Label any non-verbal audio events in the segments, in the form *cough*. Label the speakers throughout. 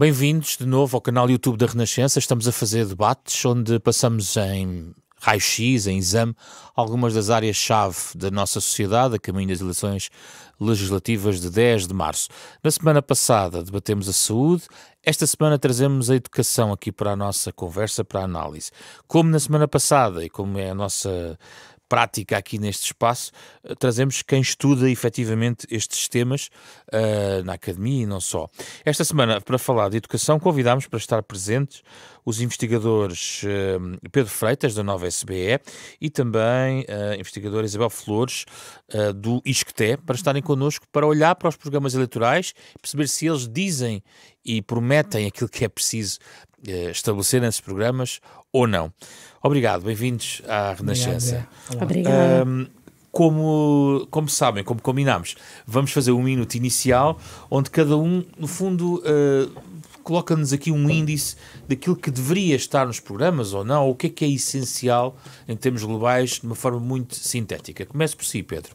Speaker 1: Bem-vindos de novo ao canal YouTube da Renascença. Estamos a fazer debates onde passamos em raio-x, em exame, algumas das áreas-chave da nossa sociedade a caminho das eleições legislativas de 10 de março. Na semana passada debatemos a saúde, esta semana trazemos a educação aqui para a nossa conversa, para a análise. Como na semana passada e como é a nossa prática aqui neste espaço, eh, trazemos quem estuda efetivamente estes temas uh, na academia e não só. Esta semana, para falar de educação, convidámos para estar presentes os investigadores hum, Pedro Freitas, da Nova SBE, e também hum, a investigadora Isabel Flores, hum, do ISCTE, para estarem connosco, para olhar para os programas eleitorais, perceber se eles dizem e prometem aquilo que é preciso estabelecer nesses programas ou não. Obrigado, bem-vindos à Renascença. Obrigada. É. como, como sabem, como combinámos, vamos fazer um minuto inicial onde cada um, no fundo, uh, coloca-nos aqui um índice daquilo que deveria estar nos programas ou não, ou o que é que é essencial em termos globais, de uma forma muito sintética. Comece por si, Pedro.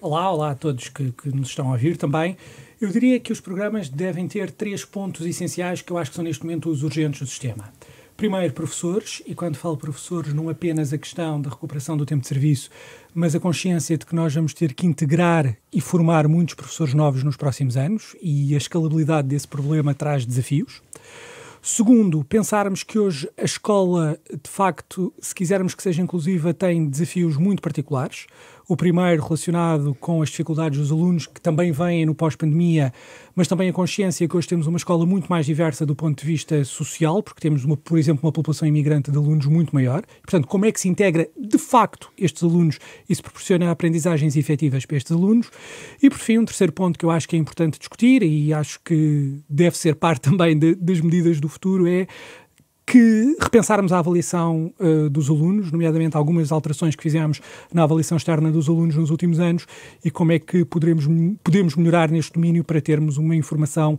Speaker 2: Olá, olá a todos que, que nos estão a ouvir também. Eu diria que os programas devem ter três pontos essenciais que eu acho que são neste momento os urgentes do sistema. Primeiro, professores, e quando falo professores, não apenas a questão da recuperação do tempo de serviço, mas a consciência de que nós vamos ter que integrar e formar muitos professores novos nos próximos anos e a escalabilidade desse problema traz desafios. Segundo, pensarmos que hoje a escola, de facto, se quisermos que seja inclusiva, tem desafios muito particulares. O primeiro relacionado com as dificuldades dos alunos que também vêm no pós-pandemia, mas também a consciência que hoje temos uma escola muito mais diversa do ponto de vista social, porque temos, uma, por exemplo, uma população imigrante de alunos muito maior. Portanto, como é que se integra de facto estes alunos e se proporciona aprendizagens efetivas para estes alunos? E, por fim, um terceiro ponto que eu acho que é importante discutir e acho que deve ser parte *laughs* também de, das medidas do futuro é que repensarmos a avaliação uh, dos alunos, nomeadamente algumas alterações que fizemos na avaliação externa dos alunos nos últimos anos e como é que poderemos, podemos melhorar neste domínio para termos uma informação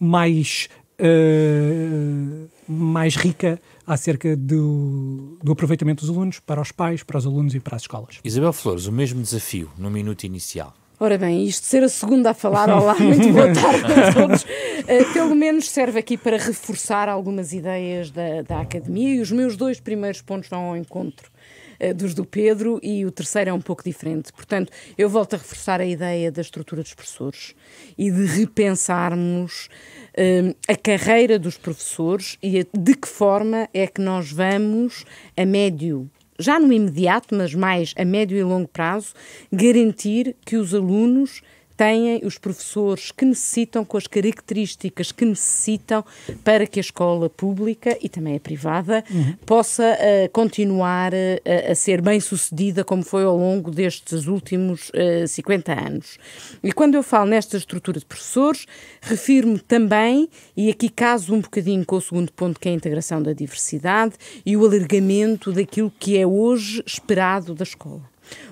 Speaker 2: mais, uh, mais rica acerca do, do aproveitamento dos alunos para os pais, para os alunos e para as escolas.
Speaker 1: Isabel Flores, o mesmo desafio no minuto inicial.
Speaker 3: Ora bem, isto ser a segunda a falar, olá, *laughs* muito boa tarde a todos, uh, pelo menos serve aqui para reforçar algumas ideias da, da academia e os meus dois primeiros pontos vão ao encontro eh, dos do Pedro e o terceiro é um pouco diferente. Portanto, eu volto a reforçar a ideia da estrutura dos professores e de repensarmos um, eh, a carreira dos professores e de que forma é que nós vamos, a médio já no imediato, mas mais a médio e longo prazo, garantir que os alunos têm os professores que necessitam, com as características que necessitam para que a escola pública e também a privada uhum. possa uh, continuar a, eh, a ser bem sucedida como foi ao longo destes últimos uh, eh, 50 anos. E quando eu falo nesta estrutura de professores, refiro-me também, e aqui caso um bocadinho com o segundo ponto, que é a integração da diversidade e o alargamento daquilo que é hoje esperado da escola.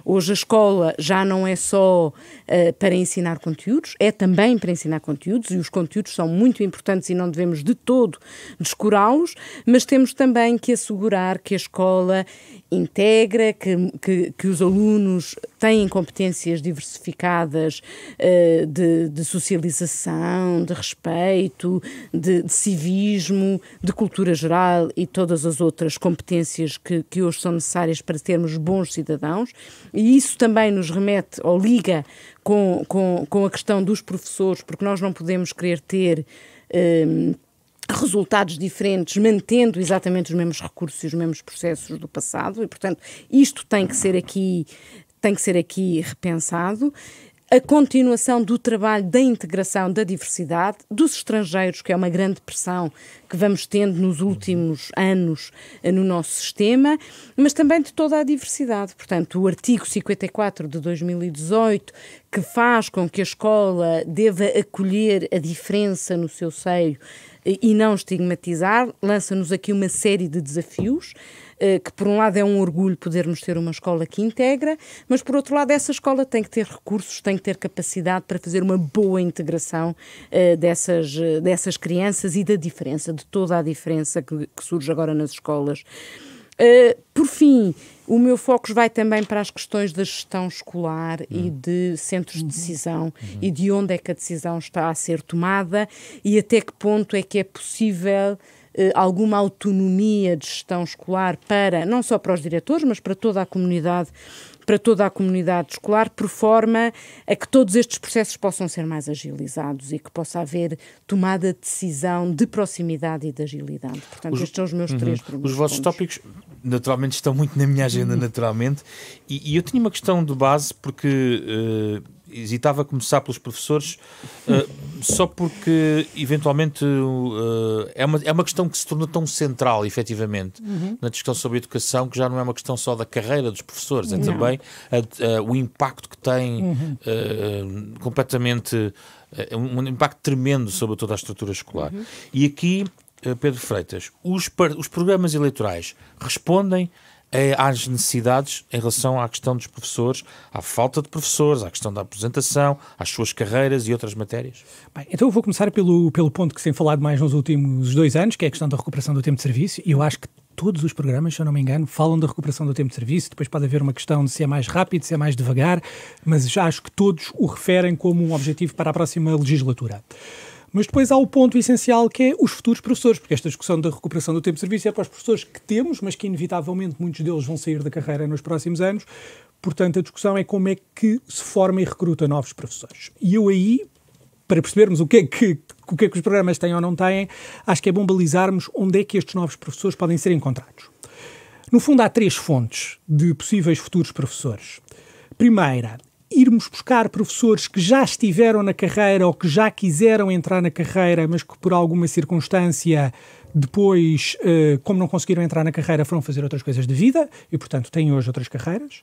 Speaker 3: Hoje a escola já não é só uh, para ensinar conteúdos, é também para ensinar conteúdos e os conteúdos são muito importantes e não devemos de todo descurá-los, mas temos também que assegurar que a escola integra, que, que, que, os alunos têm competências diversificadas uh, de, de, socialização, de respeito, de, de, civismo, de cultura geral e todas as outras competências que, que hoje são necessárias para termos bons cidadãos. E isso também nos remete ou liga com, com, com a questão dos professores, porque nós não podemos querer ter. Eh, resultados diferentes, mantendo exatamente os mesmos recursos e os mesmos processos do passado, e portanto isto tem que ser aqui tem que ser aqui repensado a continuação do trabalho da integração da diversidade, dos estrangeiros, que é uma grande pressão que vamos tendo nos últimos anos eh, no nosso sistema, mas também de toda a diversidade. Portanto, o artigo 54 de 2018, que faz com que a escola deva acolher a diferença no seu seio eh, e não estigmatizar, lança-nos aqui uma série de desafios. Eh, que por um lado é um orgulho podermos ter uma escola que integra, mas por outro lado essa escola tem que ter recursos, tem que ter capacidade para fazer uma boa integração eh, dessas, eh, dessas crianças e da diferença, de toda a diferença que, que surge agora nas escolas. por fim, o meu foco vai também para as questões da gestão escolar uhum. e hum. de centros de uhum. decisão uhum. e de onde é que a decisão está a ser tomada e até que ponto é que é possível eh, alguma autonomia de gestão escolar para, não só para os diretores, mas para toda a comunidade para toda a comunidade escolar, por forma a que todos estes processos possam ser mais agilizados e que possa haver tomada de decisão de proximidade e de agilidade. Portanto, os, estes são os meus uhum. três problemas. Os vossos pontos.
Speaker 1: tópicos, naturalmente, estão muito na minha agenda, uhum. naturalmente, e, e, eu tinha uma questão de base, porque. Uh, hesitava a começar pelos professores, uh, só porque eventualmente uh, é, uma, é uma questão que se torna tão central, efetivamente, uhum. na discussão sobre educação, que já não é uma questão só da carreira dos professores, é não. também a, a, eh, o impacto que tem uhum. uh, completamente. Um impacto tremendo sobre toda a estrutura escolar. Uhum. E aqui Pedro Freitas, os, os, programas eleitorais respondem é, às necessidades em relação à questão dos professores, à falta de professores, à questão da apresentação, às suas carreiras e outras matérias?
Speaker 2: Bem, então eu vou começar pelo, pelo ponto que se tem falado mais nos últimos dois anos, que é a questão da recuperação do tempo de serviço, e eu acho que todos os programas, se eu não me engano, falam da recuperação do tempo de serviço. Depois pode haver uma questão de se é mais rápido, se é mais devagar, mas já acho que todos o referem como um objetivo para a próxima legislatura. Mas depois há o ponto essencial que é os futuros professores, porque esta discussão da recuperação do tempo de serviço é para os professores que temos, mas que inevitavelmente muitos deles vão sair da carreira nos próximos anos. Portanto, a discussão é como é que se forma e recruta novos professores. E eu aí, para percebermos o que é que, o que, é que os programas têm ou não têm, acho que é bom balizarmos onde é que estes novos professores podem ser encontrados. No fundo, há três fontes de possíveis futuros professores. Primeira, irmos buscar professores que já estiveram na carreira ou que já quiseram entrar na carreira, mas que por alguma circunstância depois, eh, como não conseguiram entrar na carreira, foram fazer outras coisas de vida e, portanto, têm hoje outras carreiras.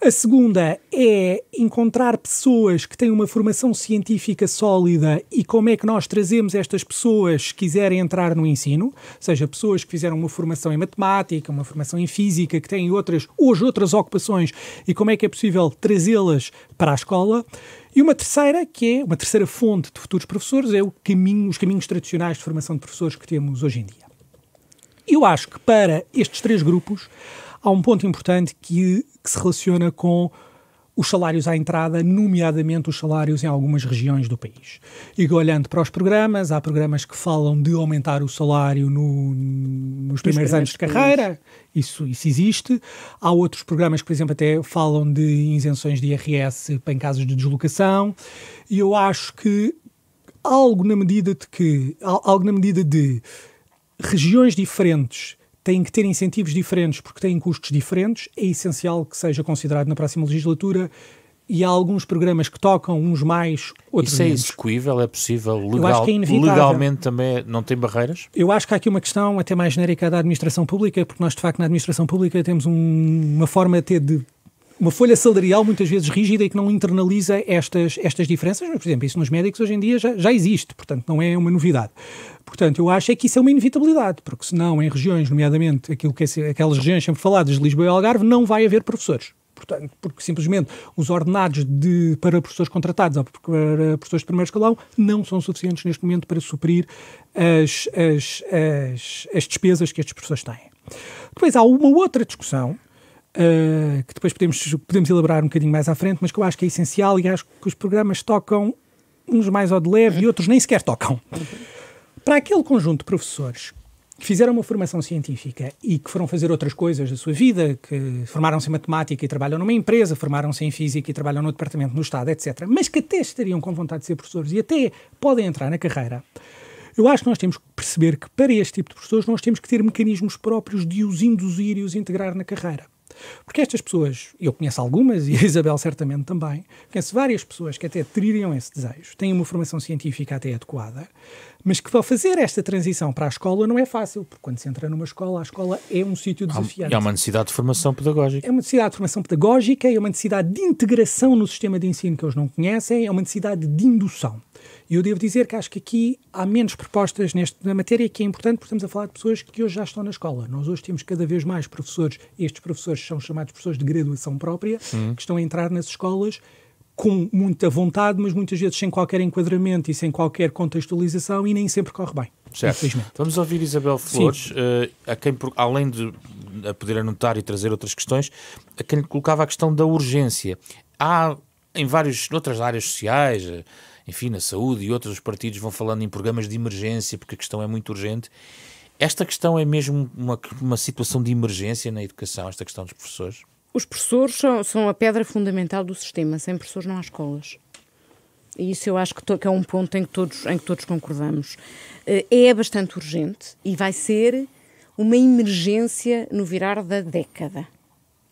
Speaker 2: A segunda é encontrar pessoas que têm uma formação científica sólida e como é que nós trazemos estas pessoas que quiserem entrar no ensino, ou seja, pessoas que fizeram uma formação em matemática, uma formação em física, que têm outras, hoje outras ocupações, e como é que é possível trazê-las para a escola. E uma terceira, que é uma terceira fonte de futuros professores, é o caminho, os caminhos tradicionais de formação de professores que temos hoje em dia. Eu acho que para estes três grupos há um ponto importante que que se relaciona com os salários à entrada, nomeadamente os salários em algumas regiões do país. E olhando para os programas, há programas que falam de aumentar o salário no, nos primeiros anos de carreira, isso, isso existe. Há outros programas que, por exemplo, até falam de isenções de IRS em casos de deslocação. E eu acho que algo na medida de que, algo na medida de regiões diferentes têm que ter incentivos diferentes porque têm custos diferentes. É essencial que seja considerado na próxima legislatura e há alguns programas que tocam uns mais, outros Isso é menos.
Speaker 1: execuível? É possível? É legal, é legalmente também é- não tem barreiras?
Speaker 2: Eu acho que há aqui uma questão até mais genérica da administração pública, porque nós, de facto, na administração pública temos um, uma forma até de uma folha salarial muitas vezes rígida e que não internaliza estas, estas diferenças, mas, por exemplo, isso nos médicos hoje em dia já, já existe, portanto não é uma novidade. Portanto, eu acho é que isso é uma inevitabilidade, porque senão em regiões, nomeadamente aquilo que é, aquelas regiões sempre faladas de Lisboa e Algarve, não vai haver professores. Portanto, porque simplesmente os ordenados de, para professores contratados ou para professores de primeiro escalão não são suficientes neste momento para suprir as, as, as, as despesas que estes professores têm. Depois há uma outra discussão Uh, que depois podemos, podemos elaborar um bocadinho mais à frente, mas que eu acho que é essencial e acho que os programas tocam uns mais ao de leve e outros nem sequer tocam. Para aquele conjunto de professores que fizeram uma formação científica e que foram fazer outras coisas da sua vida, que formaram-se em matemática e trabalham numa empresa, formaram-se em física e trabalham no departamento no Estado, etc., mas que até estariam com vontade de ser professores e até podem entrar na carreira, eu acho que nós temos que perceber que para este tipo de professores nós temos que ter mecanismos próprios de os induzir e os integrar na carreira. Porque estas pessoas, eu conheço algumas e a Isabel certamente também, conheço várias pessoas que até teriam esse desejo, têm uma formação científica até adequada, mas que para fazer esta transição para a escola não é fácil, porque quando se entra numa escola, a escola é um sítio desafiante. E há
Speaker 1: uma necessidade de formação pedagógica.
Speaker 2: É uma necessidade de formação pedagógica, é uma necessidade de integração no sistema de ensino que eles não conhecem, é uma necessidade de indução. E eu devo dizer que acho que aqui há menos propostas neste, na matéria, que é importante porque estamos a falar de pessoas que hoje já estão na escola. Nós hoje temos cada vez mais professores, estes professores são chamados professores de graduação própria, hum. que estão a entrar nas escolas com muita vontade, mas muitas vezes sem qualquer enquadramento e sem qualquer contextualização e nem sempre
Speaker 1: corre bem. Certo. Vamos ouvir Isabel Flores, uh, a quem, além de a poder anotar e trazer outras questões, a quem colocava a questão da urgência. Há em várias outras áreas sociais, eh, enfim, na saúde e outros partidos vão falando em programas de emergência porque a questão é muito urgente. Esta questão é mesmo uma, uma situação de emergência na educação, esta questão dos professores?
Speaker 3: Os professores são, são a pedra fundamental do sistema. Sem professores não há escolas. E isso eu acho que, que, é um ponto em que todos, em que todos concordamos. Eh, é bastante urgente e vai ser uma emergência no virar da década.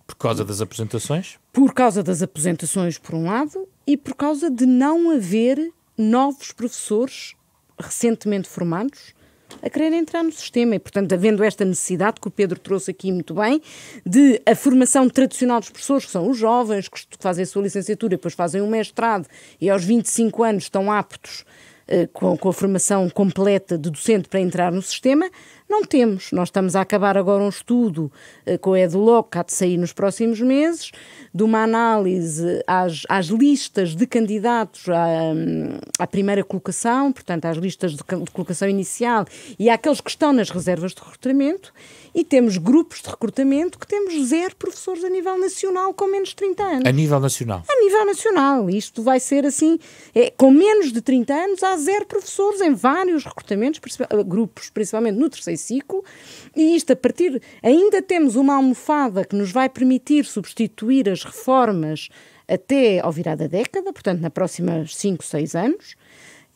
Speaker 1: Por causa das apresentações?
Speaker 3: Por causa das apresentações, por um lado, e por causa de não haver novos professores recentemente formados a querer entrar no sistema. E, portanto, havendo esta necessidade que o Pedro trouxe aqui muito bem, de a formação tradicional dos professores, que são os jovens, que fazem a sua licenciatura e depois fazem o um mestrado e aos 25 anos estão aptos eh, com, com a formação completa de docente para entrar no sistema, não temos. Nós estamos a acabar agora um estudo eh, com a EduLoc, que há de sair nos próximos meses, de uma análise às, às listas de candidatos à, hum, à, primeira colocação, portanto, às listas de, de colocação inicial e àqueles que estão nas reservas de recrutamento e temos grupos de recrutamento que temos zero professores a nível nacional com menos de 30 anos. A nível nacional? A nível nacional. Isto vai ser assim, é, com menos de 30 anos há zero professores em vários recrutamentos, eh, grupos, principalmente no terceiro ciclo, e isto a partir, ainda temos uma almofada que nos vai permitir substituir as reformas até ao virar da década, portanto, na próxima 5, 6 anos,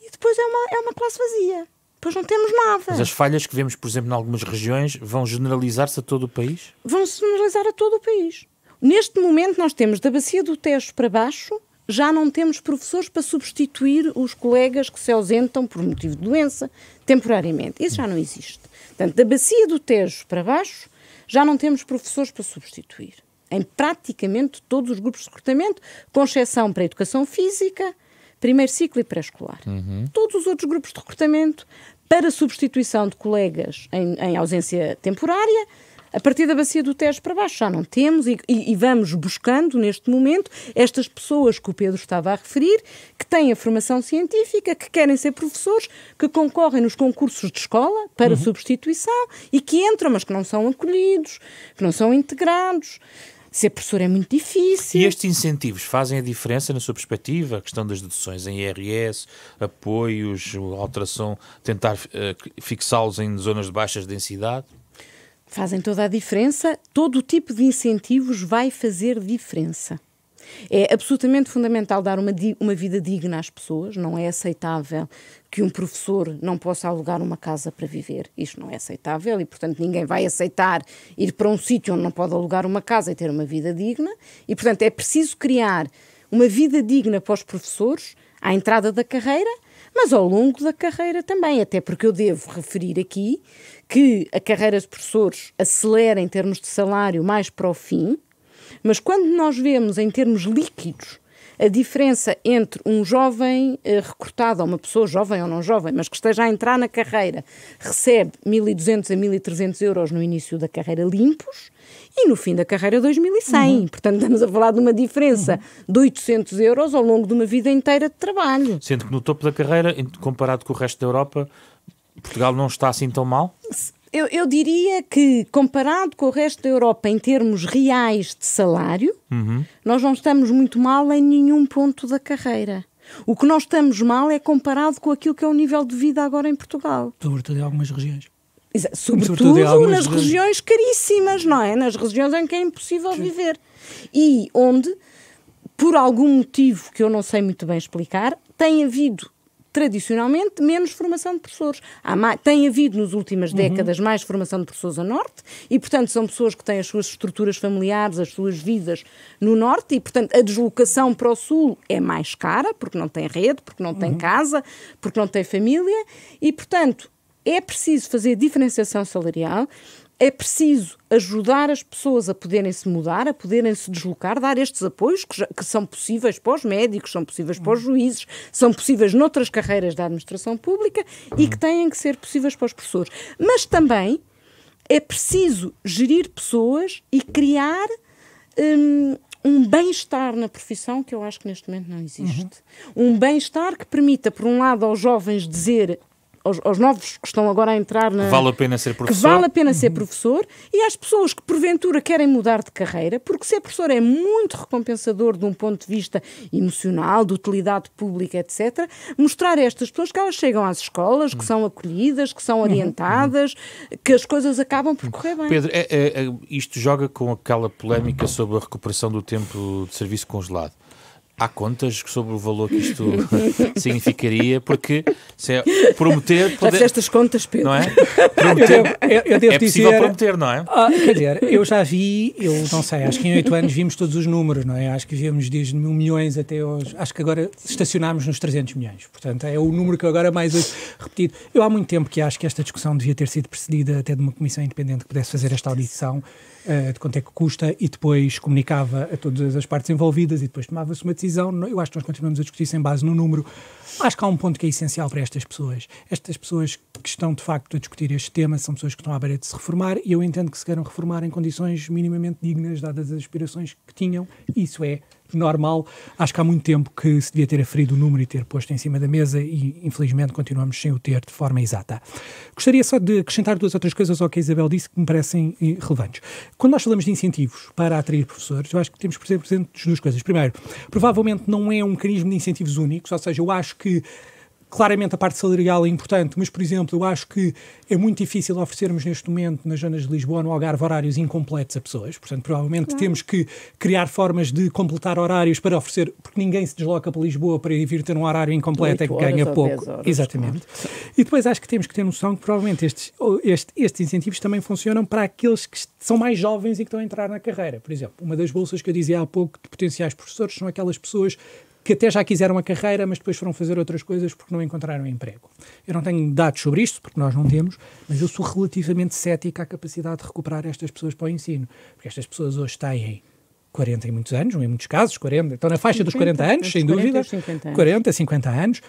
Speaker 3: e depois é uma, é uma classe vazia. Pois não temos nada. Mas as
Speaker 1: falhas que vemos, por exemplo, em algumas regiões vão generalizar-se a todo o país?
Speaker 3: Vão se generalizar a todo o país. Neste momento, nós temos da bacia do Tejo para baixo, já não temos professores para substituir os colegas que se ausentam por motivo de doença, temporariamente. Isso já não existe. Portanto, da bacia do Tejo para baixo, já não temos professores para substituir. Em praticamente todos os grupos de recrutamento, com exceção para a educação física, primeiro ciclo e pré-escolar. Uhum. Todos os outros grupos de recrutamento para substituição de colegas em, em ausência temporária, a partir da bacia do Tejo para baixo já não temos e, e, vamos buscando neste momento estas pessoas que o Pedro estava a referir, que têm a formação científica, que querem ser professores, que concorrem nos concursos de escola para uhum. substituição e que entram, mas que não são acolhidos, que não são integrados ser professor é muito difícil.
Speaker 1: E estes incentivos fazem a diferença na sua perspectiva? A questão das deduções em IRS, apoios, alteração, tentar uh, fixá-los em zonas de baixas densidade?
Speaker 3: Fazem toda a diferença. Todo o tipo de incentivos vai fazer diferença. É absolutamente fundamental dar uma, uma vida digna às pessoas, não é aceitável que um professor não possa alugar uma casa para viver. Isto não é aceitável e, portanto, ninguém vai aceitar ir para um sítio onde não pode alugar uma casa e ter uma vida digna. E, portanto, é preciso criar uma vida digna para os professores à entrada da carreira, mas ao longo da carreira também, até porque eu devo referir aqui que a carreira de professores acelera em termos de salário mais para o fim, mas quando nós vemos em termos líquidos a diferença entre um jovem eh, recrutado, ou uma pessoa jovem ou não jovem, mas que esteja a entrar na carreira, recebe 1.200 a 1.300 euros no início da carreira limpos e no fim da carreira 2.100. Uhum. Portanto, estamos a falar de uma diferença uhum. de 800 euros ao longo de uma vida inteira de trabalho.
Speaker 1: Sendo que no topo da carreira, comparado com o resto da Europa, Portugal não está assim tão mal?
Speaker 3: Eu, eu, diria que, comparado com o resto da Europa em termos reais de salário, uhum. nós não estamos muito mal em nenhum ponto da carreira. O que nós estamos mal é comparado com aquilo que é o nível de vida agora em Portugal.
Speaker 2: Sobretudo em algumas regiões. Sobretudo, Sobretudo nas regiões.
Speaker 3: regiões caríssimas, não é? Nas regiões em que é impossível Sim. viver. E onde, por algum motivo que eu não sei muito bem explicar, tem havido tradicionalmente, menos formação de professores. Há mais, tem havido nas últimas décadas uhum. mais formação de professores a norte e, portanto, são pessoas que têm as suas estruturas familiares, as suas vidas no norte e, portanto, a deslocação para o sul é mais cara porque não tem rede, porque não uhum. tem casa, porque não tem família e, portanto, é preciso fazer diferenciação salarial é preciso ajudar as pessoas a poderem se mudar, a poderem se deslocar, dar estes apoios que, já, que são possíveis para os médicos, são possíveis para os juízes, são possíveis noutras carreiras da administração pública e que têm que ser possíveis para os professores. Mas também é preciso gerir pessoas e criar. Hum, um bem-estar na profissão que eu acho que neste momento não existe. Uhum. Um bem-estar que permita, por um lado, aos jovens dizer aos, aos, novos que estão agora a entrar na. Vale a pena ser professor. vale a pena ser uhum. professor e às pessoas que porventura querem mudar de carreira, porque ser professor é muito recompensador de um ponto de vista emocional, de utilidade pública, etc. Mostrar a estas pessoas que elas chegam às escolas, que uhum. são acolhidas, que são uhum. orientadas, que as coisas acabam por correr bem. Pedro,
Speaker 1: é, é, é, isto joga com aquela polémica sobre a recuperação do tempo de serviço congelado há contas sobre o valor que isto *laughs* significaria, porque se é prometer. Poder... Já estas contas, Pedro. Não é? *laughs* Prometer, eu, eu, eu devo é possível dizer, prometer, não é? Ah, quer dizer, eu
Speaker 2: já vi, eu não sei, acho que em oito anos vimos todos os números, não é? Acho que vimos desde mil milhões até aos. Acho que agora estacionámos nos 300 milhões. Portanto, é o número que agora é mais repetido. Eu há muito tempo que acho que esta discussão devia ter sido precedida até de uma comissão independente que pudesse fazer esta audição eh, de quanto é que custa, e depois comunicava a todas as partes envolvidas e depois tomava-se uma decisão. Eu acho que nós continuamos a discutir sem base no número. Acho que há um ponto que é essencial para estas pessoas. Estas pessoas que estão de facto a discutir este tema são pessoas que estão à beira de se reformar e eu entendo que se queiram reformar em condições minimamente dignas, dadas as aspirações que tinham. Isso é Tipo normal. Acho que há muito tempo que se devia ter aferido o número e ter posto em cima da mesa e, infelizmente, continuamos sem o ter de forma exata. Gostaria só de acrescentar duas ou três coisas ao que a Isabel disse que me parecem eh, relevantes. Quando nós falamos de incentivos para atrair professores, eu acho que temos que exemplo presentes duas coisas. Primeiro, provavelmente não é um mecanismo de incentivos únicos, ou seja, eu acho que Claramente a parte salarial é importante, mas, por exemplo, eu acho que é muito difícil oferecermos neste momento nas zonas de Lisboa, no Algarve, horários incompletos a pessoas. Portanto, provavelmente claro. temos que criar formas de completar horários para oferecer, porque ninguém se desloca para Lisboa para ir vir ter um horário incompleto é que ganha pouco. Horas, Exatamente. Claro. E depois acho que temos que ter noção que provavelmente estes, este, estes incentivos também funcionam para aqueles que são mais jovens e que estão a entrar na carreira. Por exemplo, uma das bolsas que eu dizia há pouco de potenciais professores são aquelas pessoas que até já quiseram a carreira, mas depois foram fazer outras coisas porque não encontraram emprego. Eu não tenho dados sobre isto, porque nós não temos, mas eu sou relativamente cético à capacidade de recuperar estas pessoas para o ensino. Porque estas pessoas hoje têm 40 e muitos anos, em muitos casos, 40, estão na faixa dos 40 anos, sem dúvida. 40, 50 anos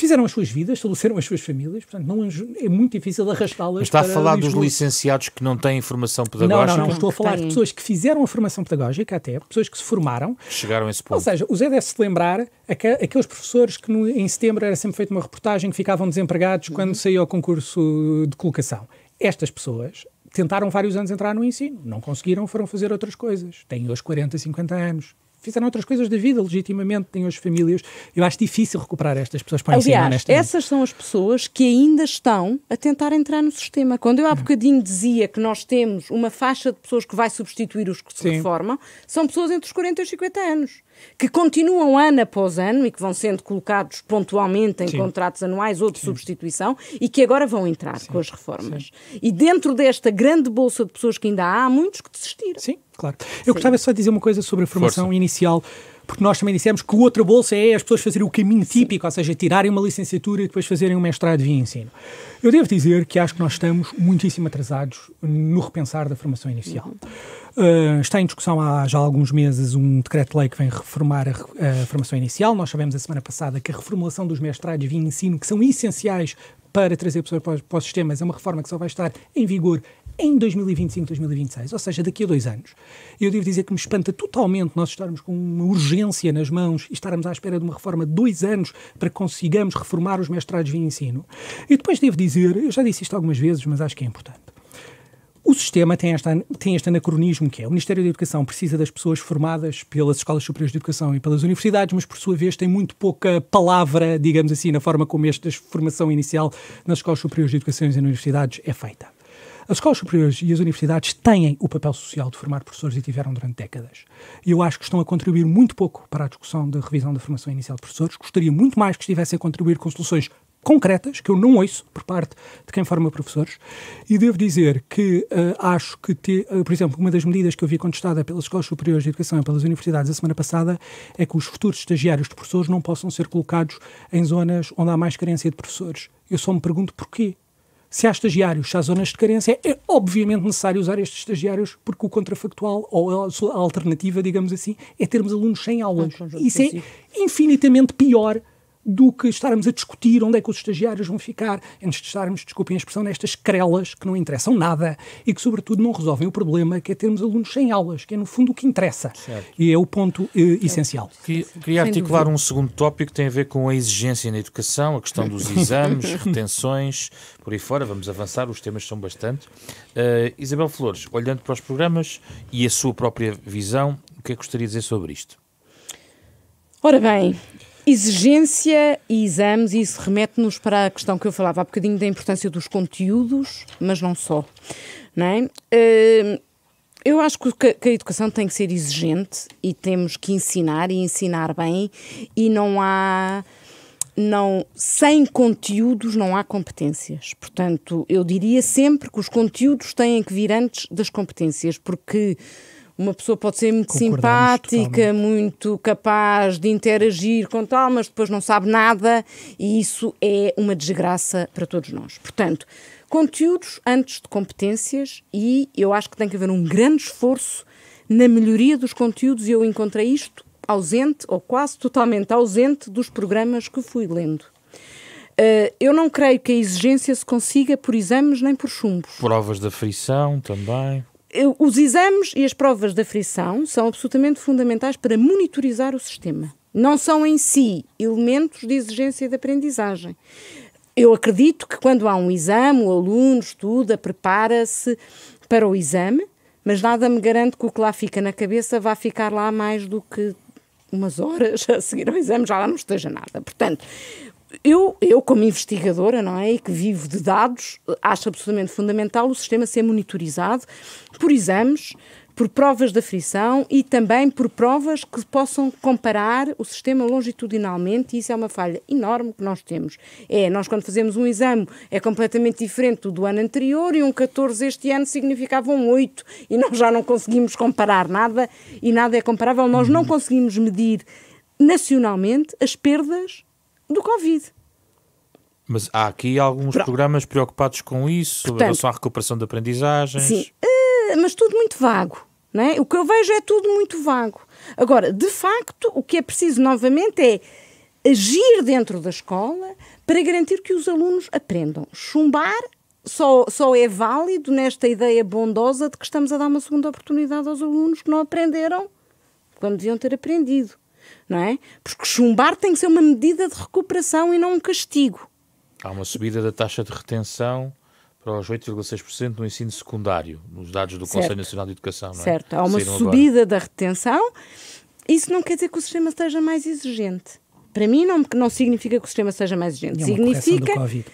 Speaker 2: fizeram as suas vidas, estabeleceram as suas famílias, portanto não é, é muito difícil arrastá-las. Está a falar dos
Speaker 1: licenciados que não têm formação pedagógica? Não, não, não estou a falar
Speaker 2: de pessoas que fizeram a formação pedagógica até, pessoas que se formaram.
Speaker 1: Chegaram a esse ponto. Ou seja,
Speaker 2: o Zé deve-se lembrar aqueles professores que no, em setembro era sempre feita uma reportagem que ficavam desempregados uhum. quando saía o concurso de colocação. Estas pessoas tentaram vários anos entrar no ensino, não conseguiram, foram fazer outras coisas. Têm hoje 40, 50 anos, fizeram outras coisas da vida, legitimamente, têm as famílias. Eu acho difícil recuperar estas pessoas para Aliás,
Speaker 3: essas são as pessoas que ainda estão a tentar entrar no sistema. Quando eu há uhum. bocadinho dizia que nós temos uma faixa de pessoas que vai substituir os que se Sim. reformam, são pessoas entre os 40 e os 50 anos que continuam ano após ano e que vão sendo colocados pontualmente em Sim. contratos anuais ou de Sim. substituição e que agora vão entrar Sim. com as reformas. E dentro desta grande bolsa de pessoas que ainda há, há muitos que desistiram. Sim,
Speaker 2: claro. Eu gostava só de dizer uma coisa sobre a formação Força. inicial porque nós também dissemos que outra bolsa é as pessoas fazerem o caminho típico, ou seja, tirarem uma licenciatura e depois fazerem um mestrado de ensino. Eu devo dizer que acho que nós estamos muitíssimo atrasados no repensar da formação inicial. Uh, está em discussão há já alguns meses um decreto-lei que vem reformar a, a formação inicial. Nós sabemos a semana passada que a reformulação dos mestrados de ensino, que são essenciais para trazer pessoas para, para os sistemas, é uma reforma que só vai estar em vigor em 2025, 2026, ou seja, daqui a dois anos. Eu devo dizer que me espanta totalmente nós estarmos com uma urgência nas mãos e estarmos à espera de uma reforma de dois anos para que consigamos reformar os mestrados de ensino. E depois devo dizer, eu já disse isto algumas vezes, mas acho que é importante. O sistema tem, esta, tem este anacronismo que é o Ministério da Educação precisa das pessoas formadas pelas escolas superiores de educação e pelas universidades, mas por sua vez tem muito pouca palavra, digamos assim, na forma como esta formação inicial nas escolas superiores de educação e nas universidades é feita. As escolas superiores e as universidades têm o papel social de formar professores e tiveram durante décadas. E eu acho que estão a contribuir muito pouco para a discussão da revisão da formação inicial de professores. Gostaria muito mais que estivessem a contribuir com soluções concretas, que eu não ouço por parte de quem forma professores, e devo dizer que uh, acho que, te, uh, por exemplo, uma das medidas que eu vi contestada pelas escolas superiores de educação e pelas universidades a semana passada é que os futuros estagiários de professores não possam ser colocados em zonas onde há mais carência de professores. Eu só me pergunto porquê se há estagiários, se há zonas de carência, é obviamente necessário usar estes estagiários, porque o contrafactual ou a alternativa, digamos assim, é termos alunos sem aulas. É um Isso é infinitamente pior do que estarmos a discutir onde é que os estagiários vão ficar, antes de estarmos, desculpem a expressão, nestas crelas que não interessam nada e que, sobretudo, não resolvem o problema que é termos alunos sem aulas, que é, no fundo, o que interessa certo.
Speaker 1: e é o ponto eh, essencial. Queria, queria articular um segundo tópico que tem a ver com a exigência na educação, a questão dos exames, *laughs* retenções, por aí fora, vamos avançar, os temas são bastante. Uh, Isabel Flores, olhando para os programas e a sua própria visão, o que é que gostaria de dizer sobre isto?
Speaker 3: Ora bem, Exigência e exames, e isso remete-nos para a questão que eu falava há bocadinho da importância dos conteúdos, mas não só. Não é? Eh, eu acho que, que a educação tem que ser exigente e temos que ensinar e ensinar bem, e não há não sem conteúdos não há competências. Portanto, eu diria sempre que os conteúdos têm que vir antes das competências, porque uma pessoa pode ser muito simpática, totalmente. muito capaz de interagir com tal, mas depois não sabe nada e isso é uma desgraça para todos nós. Portanto, conteúdos antes de competências e eu acho que tem que haver um grande esforço na melhoria dos conteúdos e eu encontrei isto ausente ou quase totalmente ausente dos programas que fui lendo. Uh, eu não creio que a exigência se consiga por exames nem por chumbos.
Speaker 1: Provas da frição também
Speaker 3: os exames e as provas da frição são absolutamente fundamentais para monitorizar o sistema. Não são em si elementos de exigência de aprendizagem. Eu acredito que quando há um exame, o aluno estuda, prepara-se para o exame, mas nada me garante que o que lá fica na cabeça vá ficar lá mais do que umas horas *laughs* a seguir ao exame, já lá não esteja nada. Portanto, eu, eu, como investigadora, não é, e que vivo de dados, acho absolutamente fundamental o sistema ser monitorizado por exames, por provas da frição e também por provas que possam comparar o sistema longitudinalmente, e isso é uma falha enorme que nós temos. É, nós quando fazemos um exame é completamente diferente do do ano anterior e um 14 este ano significava um 8 e nós já não conseguimos comparar nada e nada é comparável. Nós não uhum. conseguimos medir nacionalmente as perdas do Covid.
Speaker 1: Mas há aqui alguns Pronto. programas preocupados com isso, Portanto, em relação à recuperação de aprendizagens. Sim,
Speaker 3: uh, mas tudo muito vago. Não é? O que eu vejo é tudo muito vago. Agora, de facto, o que é preciso novamente é agir dentro da escola para garantir que os alunos aprendam. Chumbar só, só é válido nesta ideia bondosa de que estamos a dar uma segunda oportunidade aos alunos que não aprenderam quando deviam ter aprendido não é? Porque chumbar tem que ser uma medida de recuperação e não um castigo.
Speaker 1: Há uma subida da taxa de retenção para os 8,6% no ensino secundário, nos dados do certo. Conselho Nacional de Educação, não é? Certo, há uma Saíram subida
Speaker 3: agora. da retenção. Isso não quer dizer que o sistema esteja mais exigente. Para mim, não, não significa que o sistema seja mais exigente. E significa COVID,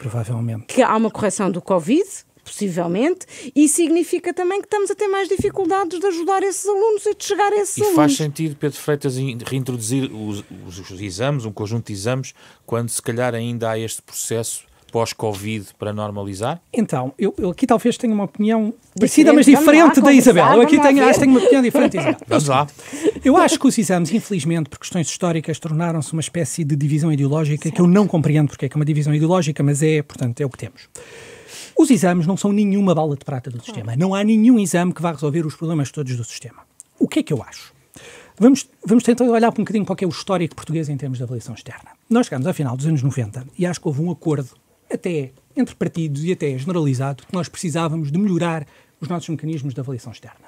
Speaker 3: que há uma correção do Covid, possivelmente, e significa também que estamos a ter mais dificuldades de ajudar esses alunos e de chegar a esses e alunos. faz
Speaker 1: sentido, Pedro Freitas, reintroduzir os, os, exames, um conjunto de exames, quando se calhar ainda há este processo pós-Covid para normalizar?
Speaker 2: Então, eu, eu, aqui talvez tenha uma opinião parecida, mas diferente lá, da Isabel. Eu aqui tenho, acho, tenho uma opinião diferente da Isabel. *laughs* Vamos lá. Eu acho que os exames, infelizmente, por questões históricas, tornaram-se uma espécie de divisão ideológica que eu não compreendo porque é que é uma divisão ideológica, mas é, portanto, é o que temos. Os exames não são nenhuma bala de prata do sistema. Não há nenhum exame que vá resolver os problemas todos do sistema. O que é que eu acho? Vamos, vamos tentar olhar um bocadinho qual é o histórico português em termos de avaliação externa. Nós chegámos ao final dos anos 90 e acho que houve um acordo, até entre partidos e até generalizado, que nós precisávamos de melhorar os nossos mecanismos de avaliação externa.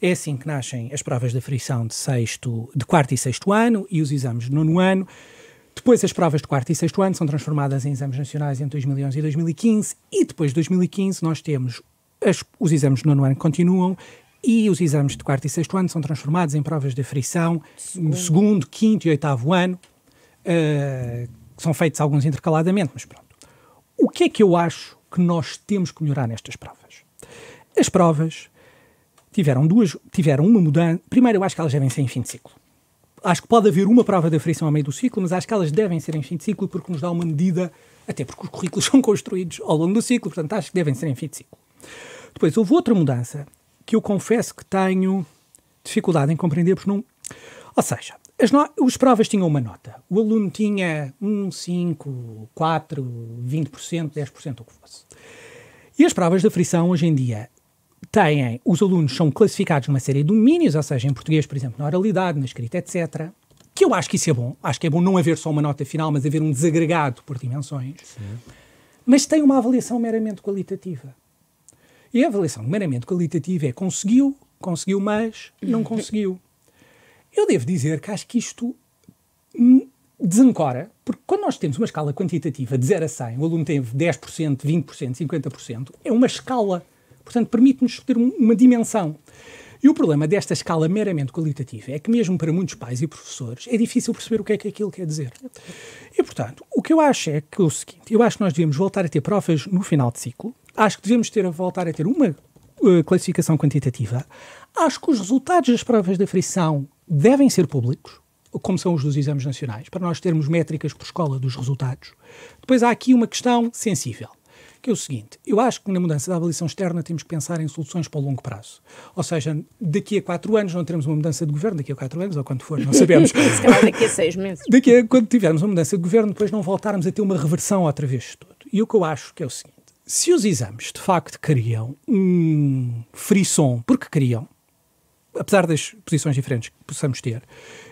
Speaker 2: É assim que nascem as provas de frição de, sexto, de quarto e sexto ano e os exames de nono ano. Depois, as provas de quarto e sexto ano são transformadas em exames nacionais entre 2011 e 2015, e depois de 2015 nós temos as, os exames de nono ano que continuam e os exames de quarto e sexto ano são transformados em provas de frição no segundo, quinto e oitavo ano, uh, que são feitos alguns intercaladamente, mas pronto. O que é que eu acho que nós temos que melhorar nestas provas? As provas tiveram duas, tiveram uma mudança. Primeiro, eu acho que elas devem ser em fim de ciclo acho que pode haver uma prova de aferição ao meio do ciclo, mas acho que elas devem ser em fim de ciclo porque nos dá uma medida, até porque os currículos *laughs* são construídos ao longo do ciclo, portanto acho que devem ser em fim de ciclo. Depois houve outra mudança que eu confesso que tenho dificuldade em compreender, porque não. Ou seja, as, no... as provas tinham uma nota. O aluno tinha 1, 5, 4, 20%, 10%, o que fosse. E as provas de aferição hoje em dia têm, os alunos são classificados numa série de domínios, ou seja, em português, por exemplo, na oralidade, na escrita, etc. Que eu acho que isso é bom. Acho que é bom não haver só uma nota final, mas haver um desagregado por dimensões. Sim. Mas tem uma avaliação meramente qualitativa. E a avaliação meramente qualitativa é conseguiu, conseguiu, mas não conseguiu. Eu devo dizer que acho que isto hum, desancora, porque quando nós temos uma escala quantitativa de 0 a 100, o aluno teve 10%, 20%, 50%, é uma escala Portanto, permite-nos ter uma dimensão. E o problema desta escala meramente qualitativa é que, mesmo para muitos pais e professores, é difícil perceber o que é que aquilo quer dizer. E, portanto, o que eu acho é que é o seguinte: eu acho que nós devemos voltar a ter provas no final de ciclo, acho que devemos ter, voltar a ter uma uh, classificação quantitativa, acho que os resultados das provas da frição devem ser públicos, como são os dos exames nacionais, para nós termos métricas por escola dos resultados. Depois há aqui uma questão sensível que é o seguinte: eu acho que na mudança da avaliação externa temos que pensar em soluções para o longo prazo. Ou seja, daqui a quatro anos não teremos uma mudança de governo, daqui a quatro anos, ou quando for, não sabemos. *laughs* Se calhar daqui a
Speaker 3: seis meses. Daqui a quando
Speaker 2: tivermos uma mudança de governo, depois não voltarmos a ter uma reversão outra vez de tudo. E o que eu acho que é o seguinte: se os exames de facto criam um frisson, porque criam, apesar das posições diferentes que possamos ter.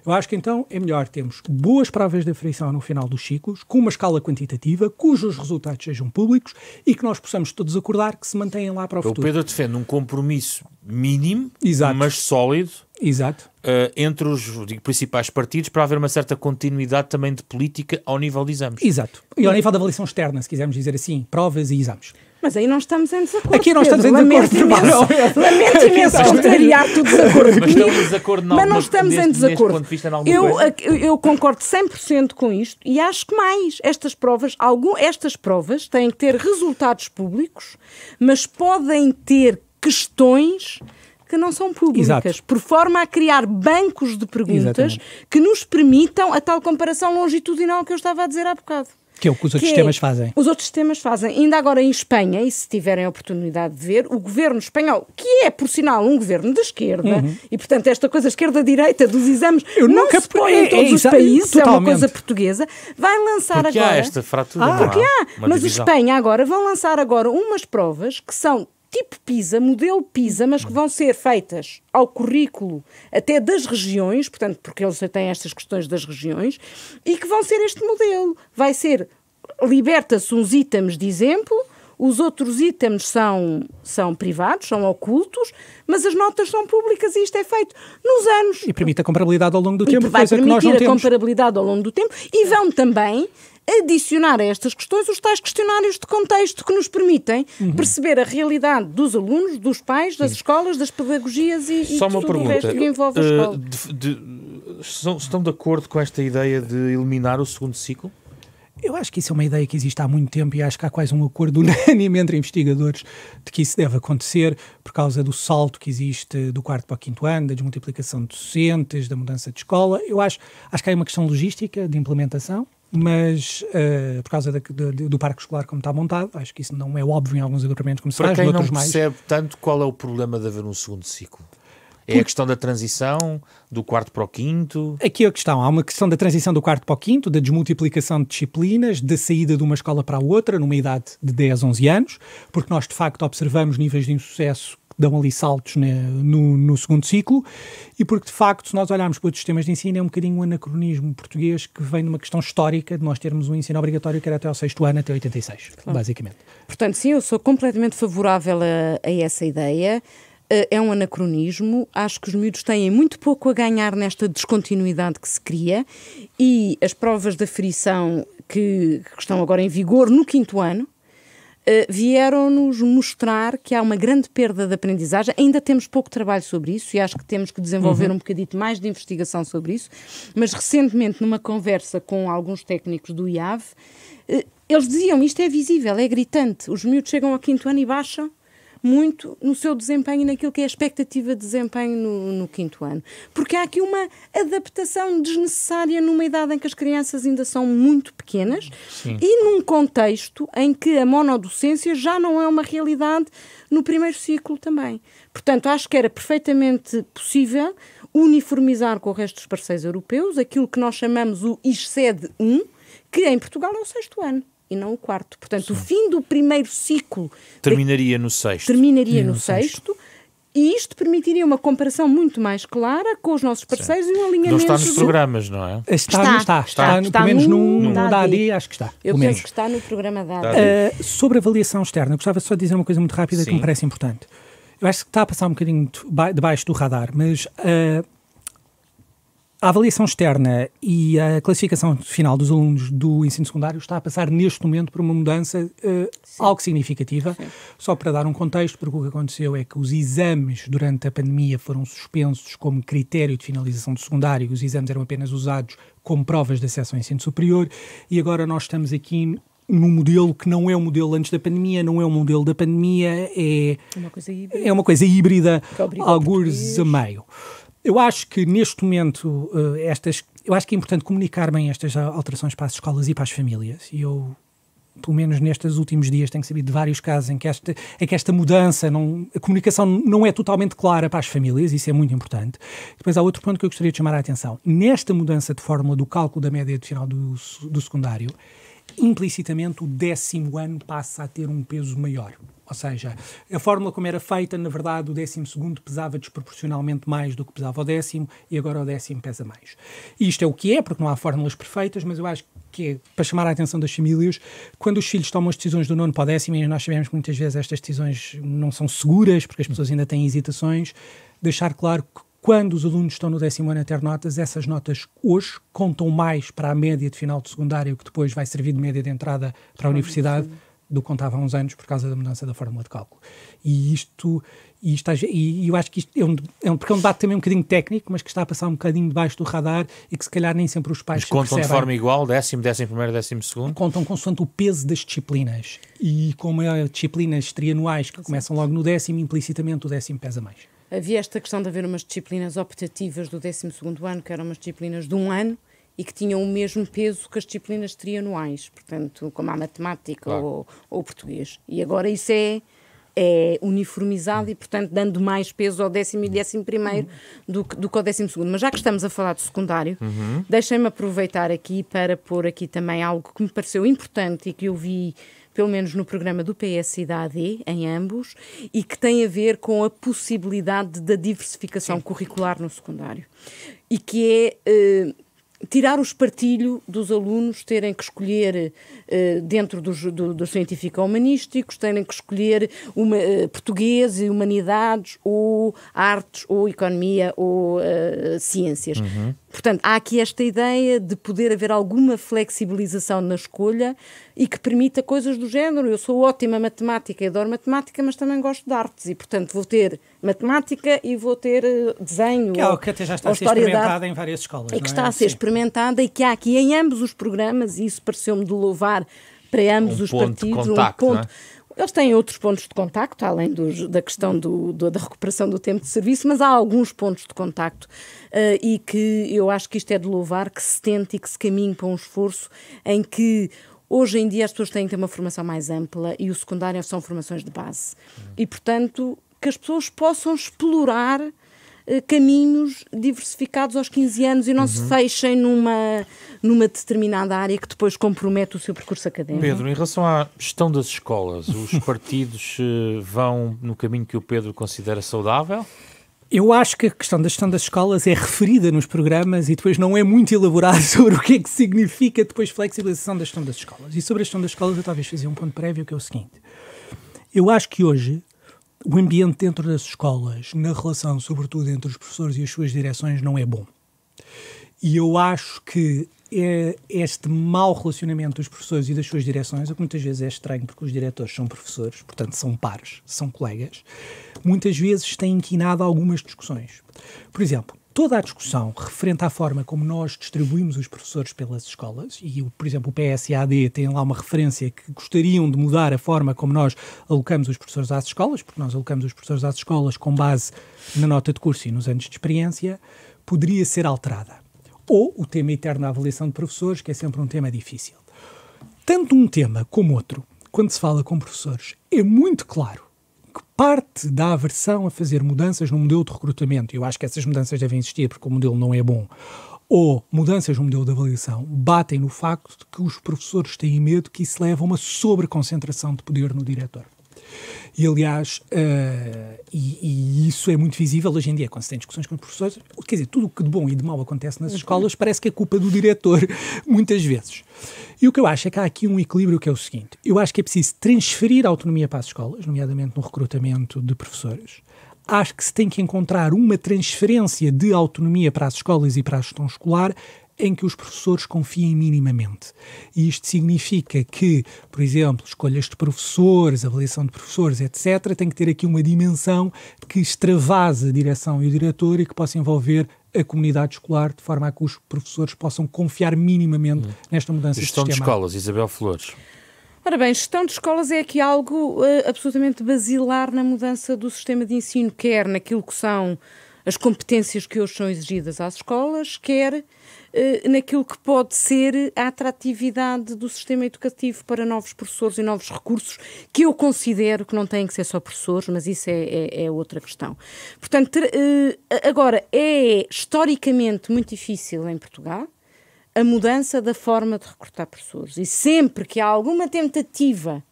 Speaker 2: Eu acho que então é melhor termos boas provas de aferição no final dos ciclos, com uma escala quantitativa, cujos resultados sejam públicos e que nós possamos todos acordar que se mantêm lá para
Speaker 1: o então, futuro. O Pedro defende um compromisso mínimo, Exato. mas sólido, Exato. Uh, entre os digo, principais partidos para haver uma certa continuidade também de política ao nível de exames. Exato.
Speaker 2: E ao nível da avaliação externa, se quisermos dizer assim, provas e exames.
Speaker 3: Mas aí não estamos em desacordo. Aqui não estamos Pedro. em desacordo. Lamento imenso, lamento imenso contrariar tu desacordo
Speaker 1: mas em Desacordo mas não estamos neste, em desacordo. Eu,
Speaker 3: eu, eu concordo 100% com isto e acho que mais. Estas provas, algum, estas provas têm que ter resultados públicos, mas podem ter questões que não são públicas, Exato. por forma a criar bancos de perguntas Exatamente. que nos permitam a tal comparação longitudinal que eu estava a dizer há bocado.
Speaker 2: Que é o que os outros que sistemas fazem. Os
Speaker 3: outros sistemas fazem. Ainda agora em Espanha, e se tiverem a oportunidade de ver, o governo espanhol, que é, por sinal, um governo de esquerda, uhum. e portanto esta coisa esquerda-direita dos exames Eu não nunca se põe é, em é todos é, os países, totalmente. é uma coisa portuguesa, vai lançar porque agora. Há esta fratura, ah, porque há, há mas divisão. Espanha agora vão lançar agora umas provas que são tipo PISA, modelo PISA, mas que vão ser feitas ao currículo até das regiões, portanto, porque eles têm estas questões das regiões, e que vão ser este modelo. Vai ser, liberta-se uns itens de exemplo, os outros itens são, são privados, são ocultos, mas as notas são públicas e isto é feito nos anos.
Speaker 2: E permite a comparabilidade ao longo do tempo, vai coisa permitir que nós não a temos.
Speaker 3: comparabilidade ao longo do tempo e vão também adicionar a estas questões os tais questionários de contexto que nos permitem uhum. perceber a realidade dos alunos, dos pais, das Sim. escolas, das pedagogias e, Só e uma pergunta. que envolve a eh, escola. Uh,
Speaker 1: de, de, são, estão de acordo com esta ideia de eliminar o segundo ciclo?
Speaker 2: Eu acho que isso é uma ideia que existe há muito tempo e acho que há quase um acordo *laughs* unânime entre investigadores de que isso deve acontecer por causa do salto que existe do quarto para o quinto ano, da desmultiplicação de docentes, da mudança de escola. Eu acho, acho que há uma questão logística de implementação mas uh, por causa da, do, do, parque escolar como está montado, acho que isso não é óbvio em alguns agrupamentos como se faz, noutros mais. Para quem
Speaker 1: não percebe tanto, qual é o problema de haver um segundo ciclo? É a questão da transição do quarto para o quinto?
Speaker 2: Aqui é a questão. Há uma questão da transição do quarto para o quinto, da desmultiplicação de disciplinas, da saída de uma escola para a outra, numa idade de 10, 11 anos, porque nós de facto observamos níveis de insucesso dão ali saltos né, no, no, segundo ciclo, e porque de facto, se nós olharmos para outros sistemas de ensino, é um bocadinho um anacronismo português que vem de uma questão histórica de nós termos um ensino obrigatório que era até ao sexto ano, até 86, claro. basicamente.
Speaker 3: Portanto, sim, eu sou completamente favorável a, a essa ideia eh, é um anacronismo. Acho que os miúdos têm muito pouco a ganhar nesta descontinuidade que se cria e as provas da frição que, que estão agora em vigor no quinto ano, eh, vieram-nos mostrar que há uma grande perda de aprendizagem. Ainda temos pouco trabalho sobre isso e acho que temos que desenvolver uhum. um bocadito mais de investigação sobre isso. Mas recentemente, numa conversa com alguns técnicos do IAV, eh, eles diziam isto é visível, é gritante. Os miúdos chegam ao quinto ano e baixam muito no seu desempenho e naquilo que é a expectativa de desempenho no, no, quinto ano. Porque há aqui uma adaptação desnecessária numa idade em que as crianças ainda são muito pequenas Sim. e num contexto em que a monodocência já não é uma realidade no primeiro ciclo também. Portanto, acho que era perfeitamente possível uniformizar com o resto dos parceiros europeus aquilo que nós chamamos o ISCED 1, que em Portugal é o sexto ano e não o quarto. Portanto, Sim. o fim do primeiro ciclo.
Speaker 1: Terminaria de... no sexto. Terminaria no, no, sexto.
Speaker 3: sexto. E isto permitiria uma comparação muito mais clara com os nossos parceiros Sim. e um alinhamento. Não está nos programas, não é? Está, está. está, está, está pelo menos no, no da AD, acho que está. Eu penso menos. que está no programa da AD.
Speaker 2: Uh, sobre avaliação externa, gostava só de dizer uma coisa muito rápida Sim. que me parece importante. Eu acho que está a passar um bocadinho debaixo do radar, mas uh, a avaliação externa e a classificação final dos alunos do ensino secundário está a passar neste momento por uma mudança uh, algo significativa. Sim. Só para dar um contexto, porque o que aconteceu é que os exames durante a pandemia foram suspensos como critério de finalização do secundário e os exames eram apenas usados como provas de acesso ao ensino superior e agora nós estamos aqui num modelo que não é um modelo antes da pandemia, não é um modelo da pandemia, é uma coisa híbrida, é uma coisa híbrida algures a meio. Eu acho que neste momento uh, estas, eu acho que é importante comunicar bem estas alterações para as escolas e para as famílias. E eu pelo menos nestes últimos dias, tenho sabido de vários casos em que esta, em que esta mudança, não, a comunicação não é totalmente clara para as famílias, isso é muito importante. Depois há outro ponto que eu gostaria de chamar a atenção. Nesta mudança de fórmula do cálculo da média de final do, do secundário, implicitamente o décimo ano passa a ter um peso maior. Ou seja, a fórmula como era feita, na verdade, o décimo segundo pesava desproporcionalmente mais do que pesava o décimo e agora o décimo pesa mais. E isto é o que é, porque não há fórmulas perfeitas, mas eu acho que é para chamar a atenção das famílias, quando os filhos tomam as decisões do nono para o décimo, e nós sabemos que muitas vezes estas decisões não são seguras, porque as pessoas ainda têm hesitações, deixar claro que quando os alunos estão no décimo ano a ter notas, essas notas hoje contam mais para a média de final de secundário, que depois vai servir de média de entrada para a universidade, do que contava há uns anos por causa da mudança da fórmula de cálculo. E isto, e, isto, e eu acho que isto é um, é um, porque é um debate também um bocadinho técnico, mas que está a passar um bocadinho debaixo do radar e que se calhar nem sempre os pais mas contam percebem. de forma igual,
Speaker 3: décimo, décimo primeiro, décimo segundo?
Speaker 2: Contam consoante o peso das disciplinas. E como é disciplinas trianuais que começam logo no décimo, implicitamente o décimo pesa mais
Speaker 3: havia esta questão de haver umas disciplinas optativas do 12º ano, que eram umas disciplinas de um ano, e que tinham o mesmo peso que as disciplinas trianuais, portanto, como a matemática claro. ou, ou o português. E agora isso é, é uniformizado e, portanto, dando mais peso ao décimo e décimo primeiro do, que, do que ao décimo segundo. Mas já que estamos a falar de secundário, uhum. deixem-me aproveitar aqui para pôr aqui também algo que me pareceu importante e que eu vi pelo menos no programa do PS e da AD, em ambos, e que tem a ver com a possibilidade da diversificação Sim. curricular no secundário. E que é. Uh, tirar o espartilho dos alunos terem que escolher uh, dentro dos, do, dos científico-humanísticos, terem que escolher uma, uh, português e humanidades ou artes ou economia ou uh, ciências. Uhum. Portanto, há aqui esta ideia de poder haver alguma flexibilização na escolha e que permita coisas do género. Eu sou ótima matemática, adoro matemática, mas também gosto de artes e, portanto, vou ter matemática e vou ter eh, desenho. Que é algo que até já está a ser experimentada em
Speaker 2: várias escolas. E que é? está é? a ser Sim.
Speaker 3: experimentada e que há aqui em ambos os programas, e isso pareceu-me de louvar para ambos um os partidos, um ponto. É? Eles têm outros pontos de contacto, além dos, da questão do, do, da recuperação do tempo de serviço, mas há alguns pontos de contacto uh, e que eu acho que isto é de louvar, que se tente e que se caminhe para um esforço em que Hoje em dia as pessoas têm que ter uma formação mais ampla e o secundário são formações de base. E, portanto, que as pessoas possam explorar eh, caminhos diversificados aos 15 anos e não uhum. se fechem numa, numa determinada área que depois compromete o seu percurso académico. Pedro,
Speaker 1: em relação à gestão das escolas, os *laughs* partidos eh, vão no caminho que o Pedro considera saudável? Eu acho que a questão da
Speaker 2: gestão das escolas é referida nos programas e depois não é muito elaborada *laughs* sobre o que é que significa depois flexibilização da gestão das escolas. E sobre a gestão das escolas eu talvez fazia um ponto prévio que é o seguinte. Eu acho que hoje o ambiente dentro das escolas, na relação, sobretudo, entre os professores e as suas direções, não é bom. E eu acho que é este mau relacionamento dos professores e das suas direções, o que muitas vezes é estranho, porque os diretores são professores, portanto são pares, são colegas, muitas vezes tem inquinado algumas discussões. Por exemplo, toda a discussão referente à forma como nós distribuímos os professores pelas escolas, e, por exemplo, o PSAD tem lá uma referência que gostariam de mudar a forma como nós alocamos os professores às escolas, porque nós alocamos os professores às escolas com base na nota de curso e nos anos de experiência, poderia ser alterada. Ou o tema eterno da avaliação de professores, que é sempre um tema difícil. Tanto um tema como outro, quando se fala com professores, é muito claro parte da aversão a fazer mudanças no modelo de recrutamento, eu acho que essas mudanças devem existir porque o modelo não é bom, ou mudanças no modelo de avaliação, batem no facto de que os professores têm medo que isso leve a uma sobreconcentração de poder no diretor. E, aliás, uh, e, e, isso é muito visível hoje em dia, quando se tem discussões com os professores, quer dizer, tudo o que de bom e de mau acontece nas uhum. escolas parece que é culpa do diretor, *laughs* muitas vezes. E o que eu acho é que há aqui um equilíbrio que é o seguinte: eu acho que é preciso transferir a autonomia para as escolas, nomeadamente no recrutamento de professores. Acho que se tem que encontrar uma transferência de autonomia para as escolas e para a gestão escolar em que os professores confiem minimamente. E isto significa que, por exemplo, escolhas de professores, avaliação de professores, etc., tem que ter aqui uma dimensão que extravase a direção e o diretor e que possa envolver a comunidade escolar, de forma a que os professores possam confiar minimamente hum. nesta
Speaker 1: mudança de sistema. Gestão de escolas, Isabel Flores.
Speaker 3: Ora bem, gestão de escolas é aqui algo uh, absolutamente basilar na mudança do sistema de ensino, quer naquilo que são as competências que hoje são exigidas às escolas, quer eh, naquilo que pode ser a atratividade do sistema educativo para novos professores e novos recursos, que eu considero que não têm que ser só professores, mas isso é, é, é outra questão. Portanto, eh, agora, é historicamente muito difícil em Portugal a mudança da forma de recrutar professores. E sempre que há alguma tentativa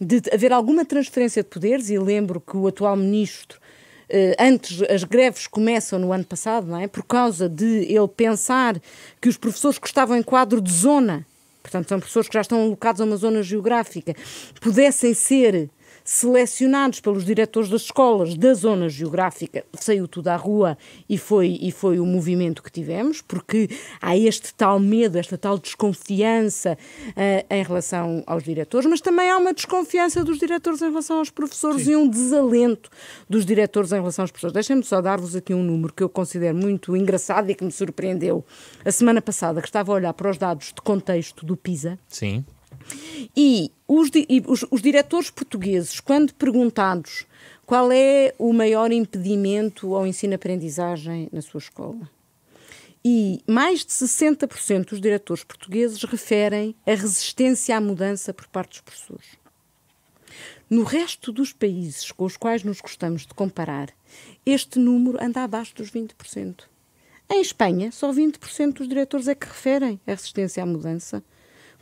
Speaker 3: de haver alguma transferência de poderes, e lembro que o atual ministro eh, antes as greves começam no ano passado, não é? Por causa de ele pensar que os professores que estavam em quadro de zona portanto são pessoas que já estão alocados a uma zona geográfica, pudessem ser selecionados pelos diretores das escolas da zona geográfica, saiu tudo à rua e foi, e foi o movimento que tivemos, porque há este tal medo, esta tal desconfiança uh, em relação aos diretores, mas também há uma desconfiança dos diretores em relação aos professores Sim. e um desalento dos diretores em relação aos professores. Deixem-me só dar-vos aqui um número que eu considero muito engraçado e que me surpreendeu. A semana passada, que estava a olhar para os dados de contexto do PISA. Sim e os, os, os diretores portugueses, quando perguntados qual é o maior impedimento ao ensino-aprendizagem na sua escola, e mais de 60% dos diretores portugueses referem a resistência à mudança por parte dos professores. No resto dos países com os quais nos gostamos de comparar, este número anda abaixo dos 20%. Em Espanha, só 20% dos diretores é que referem a resistência à mudança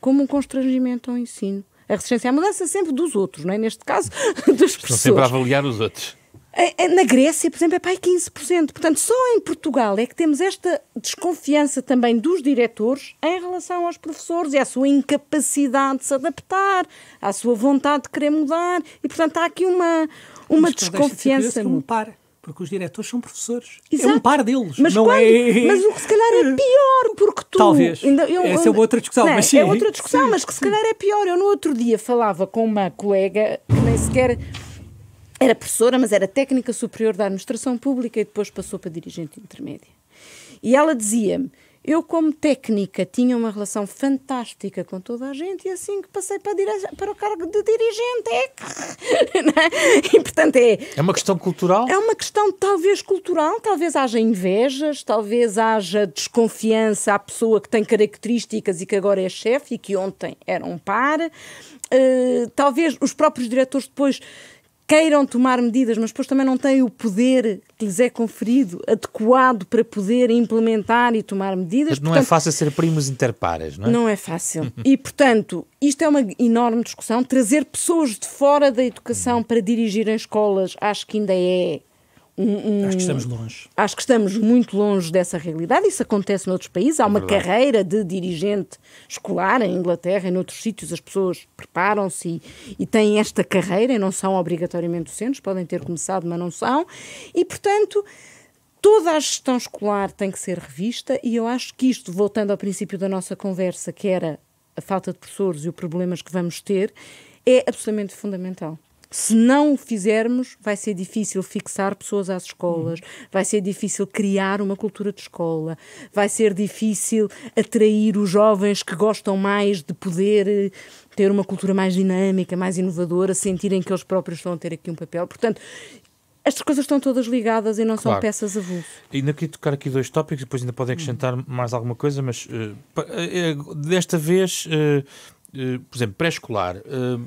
Speaker 3: como um constrangimento ao ensino. A resistência à mudança sempre dos outros, não é? Neste caso, *laughs*
Speaker 1: das pessoas. Estão sempre a avaliar os outros.
Speaker 3: É, é, na Grécia, por exemplo, é pai 15%. Portanto, só em Portugal é que temos esta desconfiança também dos diretores em relação aos professores e à sua incapacidade de se adaptar, à sua vontade de querer mudar. E, portanto, há aqui uma, uma Mas desconfiança. Não
Speaker 2: para. Porque os diretores são professores. Exato. É um par
Speaker 3: deles. Mas, não quando? é... mas o que se calhar é *laughs* pior, porque tu. Talvez. Ainda, eu, Essa é outra discussão. Não, é? mas sim. É outra discussão, sim. mas que se calhar é pior. Eu no outro dia falava com uma colega que nem sequer era professora, mas era técnica superior da administração pública e depois passou para dirigente intermédia. E ela dizia-me eu, como técnica, tinha uma relação fantástica com toda a gente e assim que passei para, para o cargo de dirigente. É, *laughs* é... e, portanto, é... é uma questão cultural? É uma questão talvez cultural, talvez haja invejas, talvez haja desconfiança à pessoa que tem características e que agora é chefe e que ontem era um par. Uh, talvez os próprios diretores depois queiram tomar medidas, mas depois também não têm o poder que lhes é conferido, adequado para poder implementar e tomar medidas. Mas não é portanto, é
Speaker 1: fácil ser primos interpares, não é?
Speaker 3: Não é fácil. *laughs* e, portanto, isto é uma enorme discussão. Trazer pessoas de fora da educação para dirigirem escolas acho que ainda é um, um, acho que estamos longe. Acho que estamos muito longe dessa realidade. Isso acontece noutros países. Há é uma verdade. carreira de dirigente escolar em Inglaterra, em outros sítios as pessoas preparam-se e, e, têm esta carreira e não são obrigatoriamente docentes, podem ter começado, mas não são. E, portanto, toda a gestão escolar tem que ser revista e eu acho que isto, voltando ao princípio da nossa conversa, que era a falta de professores e os problemas que vamos ter, é absolutamente fundamental. Se não o fizermos, vai ser difícil fixar pessoas às escolas, hum. vai ser difícil criar uma cultura de escola, vai ser difícil atrair os jovens que gostam mais de poder eh, ter uma cultura mais dinâmica, mais inovadora, sentirem que eles próprios estão a ter aqui um papel. Portanto, estas coisas estão todas ligadas e não claro. são peças a vulso.
Speaker 1: Ainda queria tocar aqui dois tópicos, depois ainda podem acrescentar mais alguma coisa, mas uh, desta vez uh, eh, por exemplo, pré-escolar, eh,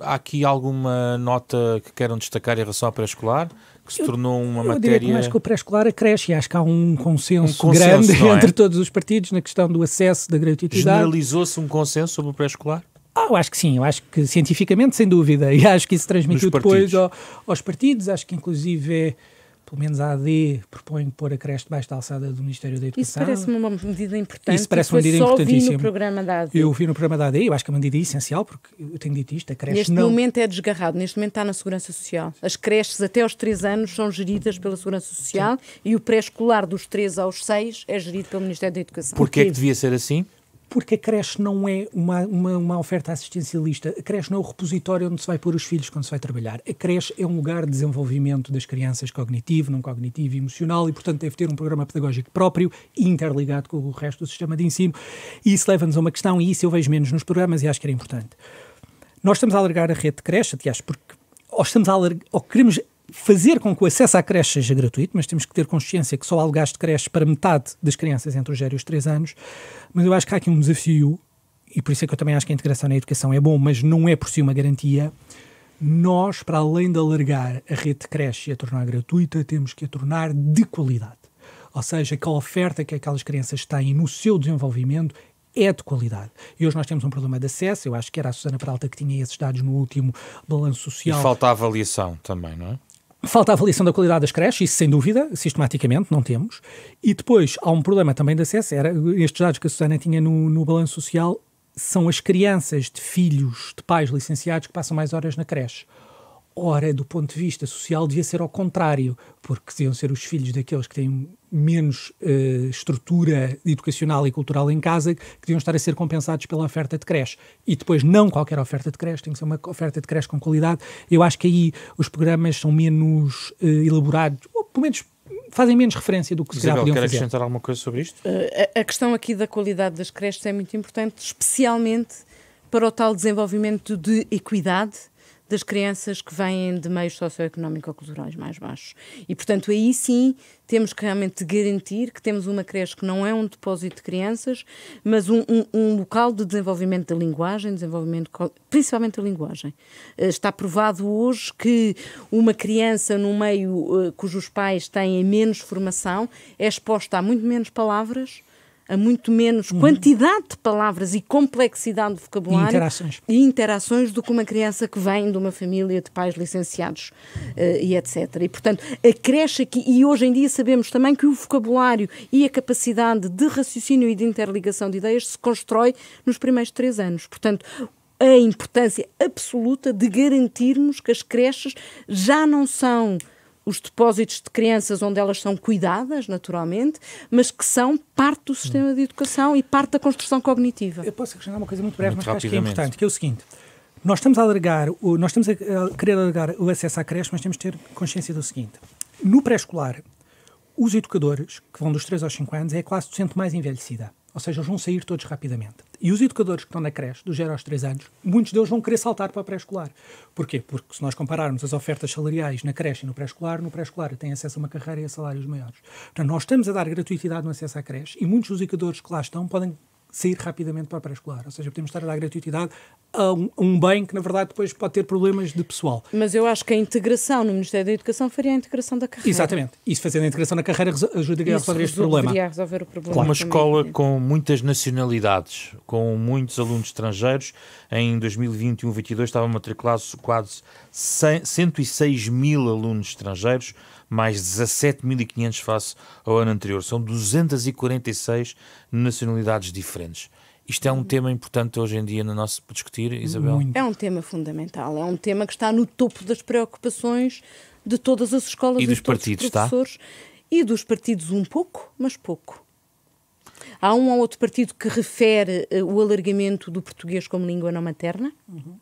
Speaker 1: há aqui alguma nota que queiram destacar em relação ao pré-escolar? Que se eu, tornou uma eu matéria. Que mais que o
Speaker 2: pré-escolar acresce, creche, e acho que há um consenso, um consenso grande é? entre todos os partidos na questão do acesso da gratuitidade. Generalizou-se um consenso sobre o pré-escolar? Ah, eu acho que sim, eu acho que cientificamente, sem dúvida, *laughs* e acho que isso transmitiu depois ao, aos partidos, acho que inclusive é pelo menos a AD propõe pôr a creche debaixo da alçada do Ministério da Educação. Isso parece-me uma medida importante. Isso parece uma medida importantíssima. Eu vi no programa da AD. Eu vi no programa da AD, eu acho que é uma medida essencial, porque eu tenho dito isto, a creche neste não... Neste momento
Speaker 3: é desgarrado, neste momento está na Segurança Social. As creches até aos 3 anos são geridas pela Segurança Social Sim. e o pré-escolar dos 3 aos 6 é gerido pelo Ministério da Educação. Porquê é que devia ser assim? porque a creche não é
Speaker 2: uma, uma, uma, oferta assistencialista, a creche não é o repositório onde se vai pôr os filhos
Speaker 3: quando se vai trabalhar.
Speaker 2: A creche é um lugar de desenvolvimento das crianças cognitivo, não cognitivo e emocional e, portanto, deve ter um programa pedagógico próprio e interligado com o resto do sistema de ensino. E isso leva-nos a uma questão, e isso eu vejo menos nos programas e acho que era importante. Nós estamos a alargar a rede de creche, aliás, porque ou estamos a alargar, ou queremos fazer com que o acesso à creche seja gratuito, mas temos que ter consciência que só há lugares de creche para metade das crianças entre os 0 e os 3 anos. Mas eu acho que há aqui um desafio, e por isso é que eu também acho que a integração na educação é bom, mas não é por si uma garantia. Nós, para além de alargar a rede de creche e a tornar gratuita, temos que a tornar de qualidade. Ou seja, que a oferta que aquelas crianças têm no seu desenvolvimento é de qualidade. E hoje nós temos um problema de acesso, eu acho que era a Susana Peralta que tinha esses dados no último balanço social. E falta
Speaker 1: a avaliação também, não é?
Speaker 2: Falta a avaliação da qualidade das creches, isso sem dúvida, sistematicamente, não temos. E depois há um problema também de acesso, era estes dados que a Susana tinha no, no balanço social, são as crianças de filhos de pais licenciados que passam mais horas na creche. Ora, do ponto de vista social, devia ser ao contrário, porque deviam ser os filhos daqueles que têm menos uh, estrutura educacional e cultural em casa que deviam estar a ser compensados pela oferta de creche. E depois, não qualquer oferta de creche, tem que ser uma oferta de creche com qualidade. Eu acho que aí os programas são menos uh, elaborados, ou pelo menos fazem menos referência do que se calhar podiam quer
Speaker 1: fazer. acrescentar alguma coisa sobre isto?
Speaker 3: Uh, a, a questão aqui da qualidade das creches é muito importante, especialmente para o tal desenvolvimento de equidade das crianças que vêm de meios socioeconómico-culturais mais baixos. E, portanto, aí sim temos que realmente garantir que temos uma creche que não é um depósito de crianças, mas um, um, um local de desenvolvimento da linguagem, desenvolvimento principalmente da linguagem. Eh, está provado hoje que uma criança num meio eh, cujos pais têm menos formação é exposta a muito menos palavras a muito menos uhum. quantidade de palavras e complexidade de vocabulário e interações. e interações do que uma criança que vem de uma família de pais licenciados uh, e etc. E, portanto, creche aqui, e hoje em dia sabemos também que o vocabulário e a capacidade de raciocínio e de interligação de ideias se constrói nos primeiros três anos. Portanto, a importância absoluta de garantirmos que as creches já não são os depósitos de crianças onde elas são cuidadas, naturalmente, mas que são parte do sistema de educação e parte da construção cognitiva. Eu posso acrescentar uma coisa muito breve, muito mas que acho que é importante,
Speaker 2: que é o seguinte. Nós estamos a alargar, nós estamos a querer alargar o acesso à creche, mas temos de ter consciência do seguinte. No pré-escolar, os educadores, que vão dos 3 aos 5 anos, é a classe docente mais envelhecida. Ou seja, eles vão sair todos rapidamente. E os educadores que estão na creche, do 0 aos 3 anos, muitos deles vão querer saltar para a pré-escolar. Porquê? Porque se nós compararmos as ofertas salariais na creche e no pré-escolar, no pré-escolar tem acesso a uma carreira e a salários maiores. Portanto, nós estamos a dar gratuitidade no acesso à creche e muitos dos educadores que lá estão podem sair rapidamente para a pré-escolar. Ou seja, podemos estar a dar gratuitidade a um, a um, bem que, na verdade, depois pode ter problemas de pessoal.
Speaker 3: Mas eu acho que a integração no Ministério da Educação faria a integração da carreira. Exatamente.
Speaker 2: E se fazendo a integração na carreira ajudaria a resolver
Speaker 3: este problema. Poderia resolver o problema. Claro. Uma escola
Speaker 1: é. com muitas nacionalidades, com muitos alunos estrangeiros, em 2021-22 estavam matriculados quase 100, 106 mil alunos estrangeiros mais 17.500 face ao ano anterior. São 246 nacionalidades diferentes. Isto é um tema importante hoje em dia no nosso discutir, Isabel?
Speaker 3: É um tema fundamental, é um tema que está no topo das preocupações de todas as escolas e, e dos partidos, tá? professores e dos partidos um pouco, mas pouco. Há um ou outro partido que refere eh, o alargamento do português como língua não materna. Uhum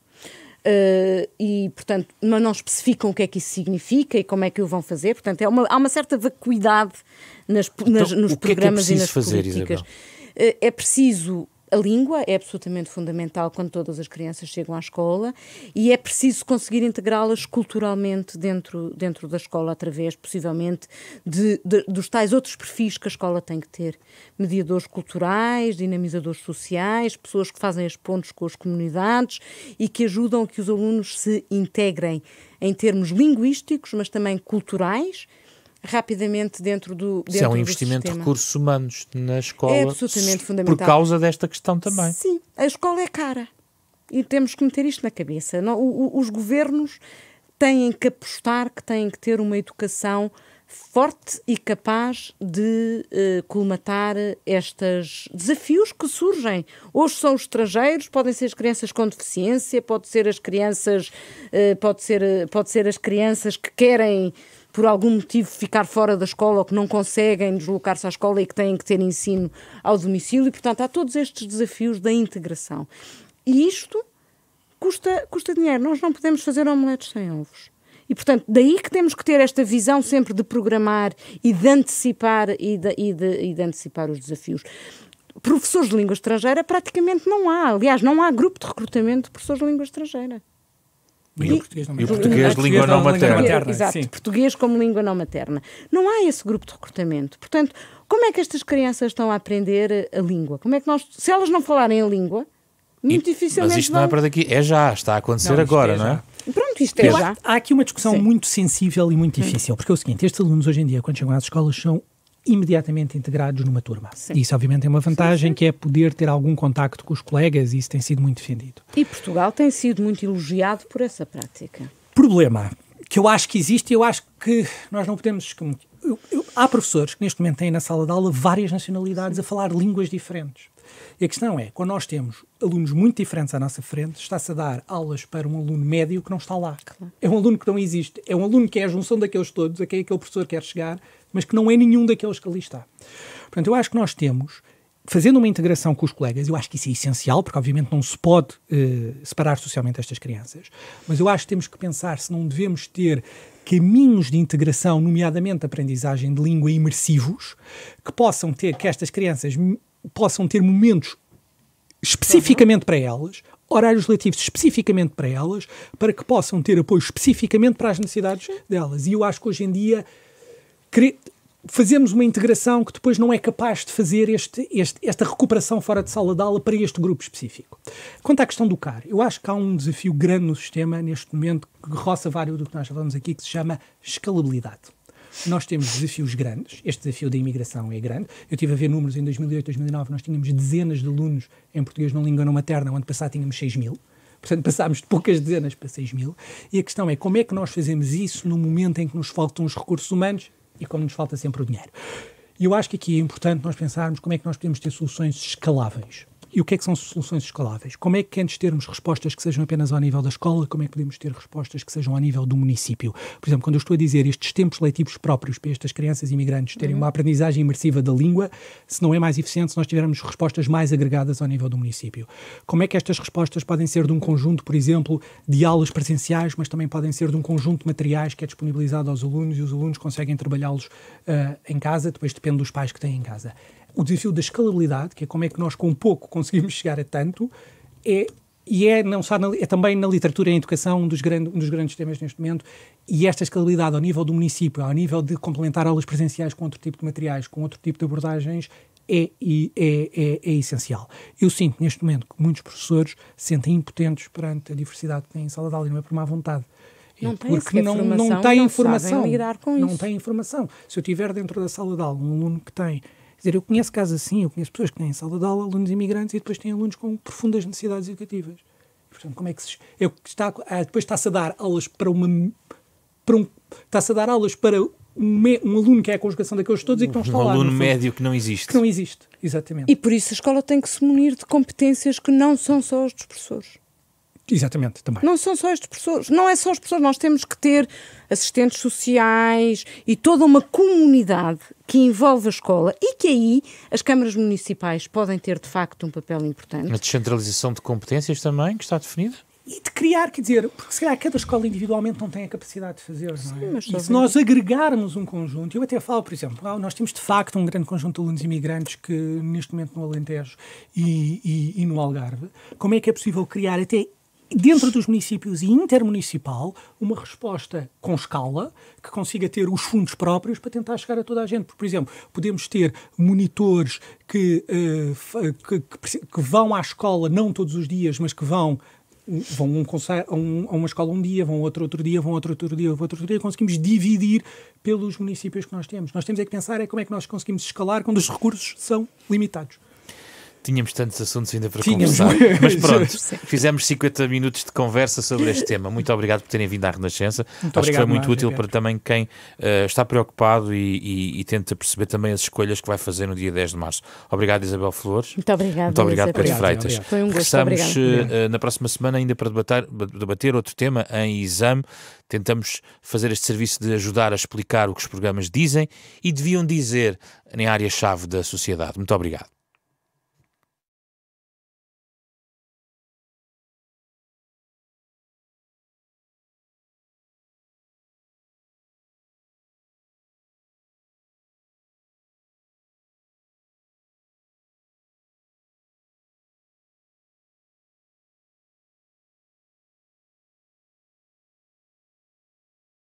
Speaker 3: uh, e, portanto, mas não especificam o que é que isso significa e como é que o vão fazer. Portanto, é uma, há uma certa vacuidade nas, então, nas, então, nos é é programas é é e nas fazer, políticas. Isabel? Eh, é preciso a língua é absolutamente fundamental quando todas as crianças chegam à escola e é preciso conseguir integrá-las culturalmente dentro, dentro da escola, através, possivelmente, de, de, dos tais outros perfis que a escola tem que ter. Mediadores culturais, dinamizadores sociais, pessoas que fazem as pontes com as comunidades e que ajudam que os alunos se integrem em termos linguísticos, mas também culturais rapidamente dentro do dentro Isso é um investimento de recursos
Speaker 1: humanos na escola. É absolutamente fundamental. Por causa desta questão também.
Speaker 3: Sim, a escola é cara. E temos que meter isto na cabeça. Não, o, os governos têm que apostar que têm que ter uma educação forte e capaz de uh, colmatar estes desafios que surgem. Hoje são os estrangeiros, podem ser as crianças com deficiência, pode ser as crianças, uh, pode, ser, eh, pode ser as crianças que querem por algum motivo ficar fora da escola ou que não conseguem deslocar-se à escola e que têm que ter ensino ao domicílio. E, portanto, há todos estes desafios da integração. E isto custa, custa dinheiro. Nós não podemos fazer omeletes sem ovos. E, portanto, daí que temos que ter esta visão sempre de programar e de antecipar, e de, e de, e de antecipar os desafios professores de língua estrangeira praticamente não há. Aliás, não há grupo de recrutamento de professores de língua estrangeira.
Speaker 1: E o português, e português de língua não materna. Exato,
Speaker 3: português como língua não materna. Não há esse grupo de recrutamento. Portanto, como é que estas crianças estão a aprender eh, a língua? Como é que nós, se elas não falarem a língua, muito e, dificilmente. Mas isto vão... não é para
Speaker 1: daqui, é já, está a acontecer não, é agora, é não é?
Speaker 3: Pronto, isto é já. Há aqui uma
Speaker 2: discussão Sim. muito sensível e muito hum. difícil, porque é o seguinte: estes alunos hoje em dia, quando chegam às escolas, são imediatamente integrados numa turma. Sim. Isso, obviamente, é uma vantagem sim, sim. que é poder ter algum contacto com os colegas e isso tem sido muito defendido.
Speaker 3: E Portugal tem sido muito elogiado por essa prática.
Speaker 2: Problema que eu acho que existe e eu acho que nós não podemos. Eu, eu, há professores que neste momento têm na sala de aula várias nacionalidades a falar línguas diferentes. E a questão é, quando nós temos alunos muito diferentes à nossa frente, está-se a dar aulas para um aluno médio que não está lá. Claro. É um aluno que não existe. É um aluno que é a junção daqueles todos, a quem aquele professor quer chegar, mas que não é nenhum daqueles que ali está. Portanto, eu acho que nós temos, fazendo uma integração com os colegas, eu acho que isso é essencial, porque obviamente não se pode eh, separar socialmente estas crianças, mas eu acho que temos que pensar se não devemos ter caminhos de integração, nomeadamente aprendizagem de língua imersivos, que possam ter, que estas crianças possam ter momentos especificamente para elas, horários letivos especificamente para elas, para que possam ter apoio especificamente para as necessidades delas. E eu acho que hoje em dia fazemos uma integração que depois não é capaz de fazer este, este, esta recuperação fora de sala de aula para este grupo específico. Quanto à questão do CAR, eu acho que há um desafio grande no sistema neste momento que roça vários do que nós falamos aqui, que se chama escalabilidade. Nós temos desafios grandes, este desafio da imigração é grande. Eu tive a ver números em 2008, 2009, nós tínhamos dezenas de alunos em português na língua não materna, o ano passado tínhamos 6 mil. Portanto, passámos de poucas dezenas para 6 mil. E a questão é como é que nós fazemos isso no momento em que nos faltam os recursos humanos e como nos falta sempre o dinheiro. E eu acho que aqui é importante nós pensarmos como é que nós podemos ter soluções escaláveis. E o que é que são soluções escaláveis? Como é que antes termos respostas que sejam apenas ao nível da escola, como é que podemos ter respostas que sejam ao nível do município? Por exemplo, quando eu estou a dizer estes tempos letivos próprios para estas crianças imigrantes terem uhum. uma aprendizagem imersiva da língua, se não é mais eficiente se nós tivermos respostas mais agregadas ao nível do município? Como é que estas respostas podem ser de um conjunto, por exemplo, de aulas presenciais, mas também podem ser de um conjunto de materiais que é disponibilizado aos alunos e os alunos conseguem trabalhá-los uh, em casa, depois depende dos pais que têm em casa o desafio da escalabilidade, que é como é que nós com pouco conseguimos chegar a tanto, é e é não só na, é também na literatura e na educação um dos, grande, um dos grandes temas neste momento e esta escalabilidade ao nível do município, ao nível de complementar aulas presenciais com outro tipo de materiais, com outro tipo de abordagens, é, é, é, é essencial. Eu sinto neste momento que muitos professores se sentem impotentes perante a diversidade que têm em sala de aula e não é por má vontade.
Speaker 3: É não porque não, não tem informação. Não tem
Speaker 2: informação. Se eu tiver dentro da sala de aula um aluno que tem Quer dizer, eu conheço casos assim, eu conheço pessoas que têm sala de aula alunos imigrantes e depois têm alunos com profundas necessidades educativas. E, portanto, como é que se. É que está, ah, depois está-se a dar aulas para uma. Para um, está-se a dar aulas para um, me, um, aluno que é a conjugação daqueles todos e que não está um lá. Um aluno médio
Speaker 1: que não existe. Que
Speaker 3: não existe, exatamente. E por isso a escola tem que se munir de competências que não são só as dos professores.
Speaker 1: Exatamente, também.
Speaker 3: Não são só as pessoas, não é só as pessoas, nós temos que ter assistentes sociais e toda uma comunidade que envolve a escola e que aí as câmaras municipais podem ter de facto um papel importante. A
Speaker 1: descentralização de competências também, que está definida?
Speaker 3: E de criar, quer dizer, porque se calhar cada escola individualmente não tem a capacidade
Speaker 2: de fazer, Sim, não é? e se nós agregarmos um conjunto, eu até falo, por exemplo, nós temos de facto um grande conjunto de alunos imigrantes que neste momento no Alentejo e, e, e no Algarve, como é que é possível criar até dentro dos municípios e intermunicipal, uma resposta com escala que consiga ter os fundos próprios para tentar chegar a toda a gente. por exemplo, podemos ter monitores que, uh, que, que, que vão à escola não todos os dias, mas que vão vão um a, um, a uma escola um dia, vão outro outro dia, vão outro outro dia, vão outro outro dia, conseguimos dividir pelos municípios que nós temos. Nós temos é que pensar é como é que nós conseguimos escalar quando os recursos são limitados.
Speaker 1: Tínhamos tantos assuntos ainda para Tínhamos. conversar. Mas pronto, fizemos 50 minutos de conversa sobre este tema. Muito obrigado por terem vindo à Renascença. Muito Acho obrigado, que foi muito útil para também quem uh, está preocupado e, e, e, tenta perceber também as escolhas que vai fazer no dia 10 de março. Obrigado, Isabel Flores. Muito obrigado. Muito obrigado, Pedro Freitas. Foi um gosto. Regressamos uh, na próxima semana ainda para debater, debater outro tema em exame. Tentamos fazer este serviço de ajudar a explicar o que os programas dizem e deviam dizer em área-chave
Speaker 3: da sociedade. Muito obrigado.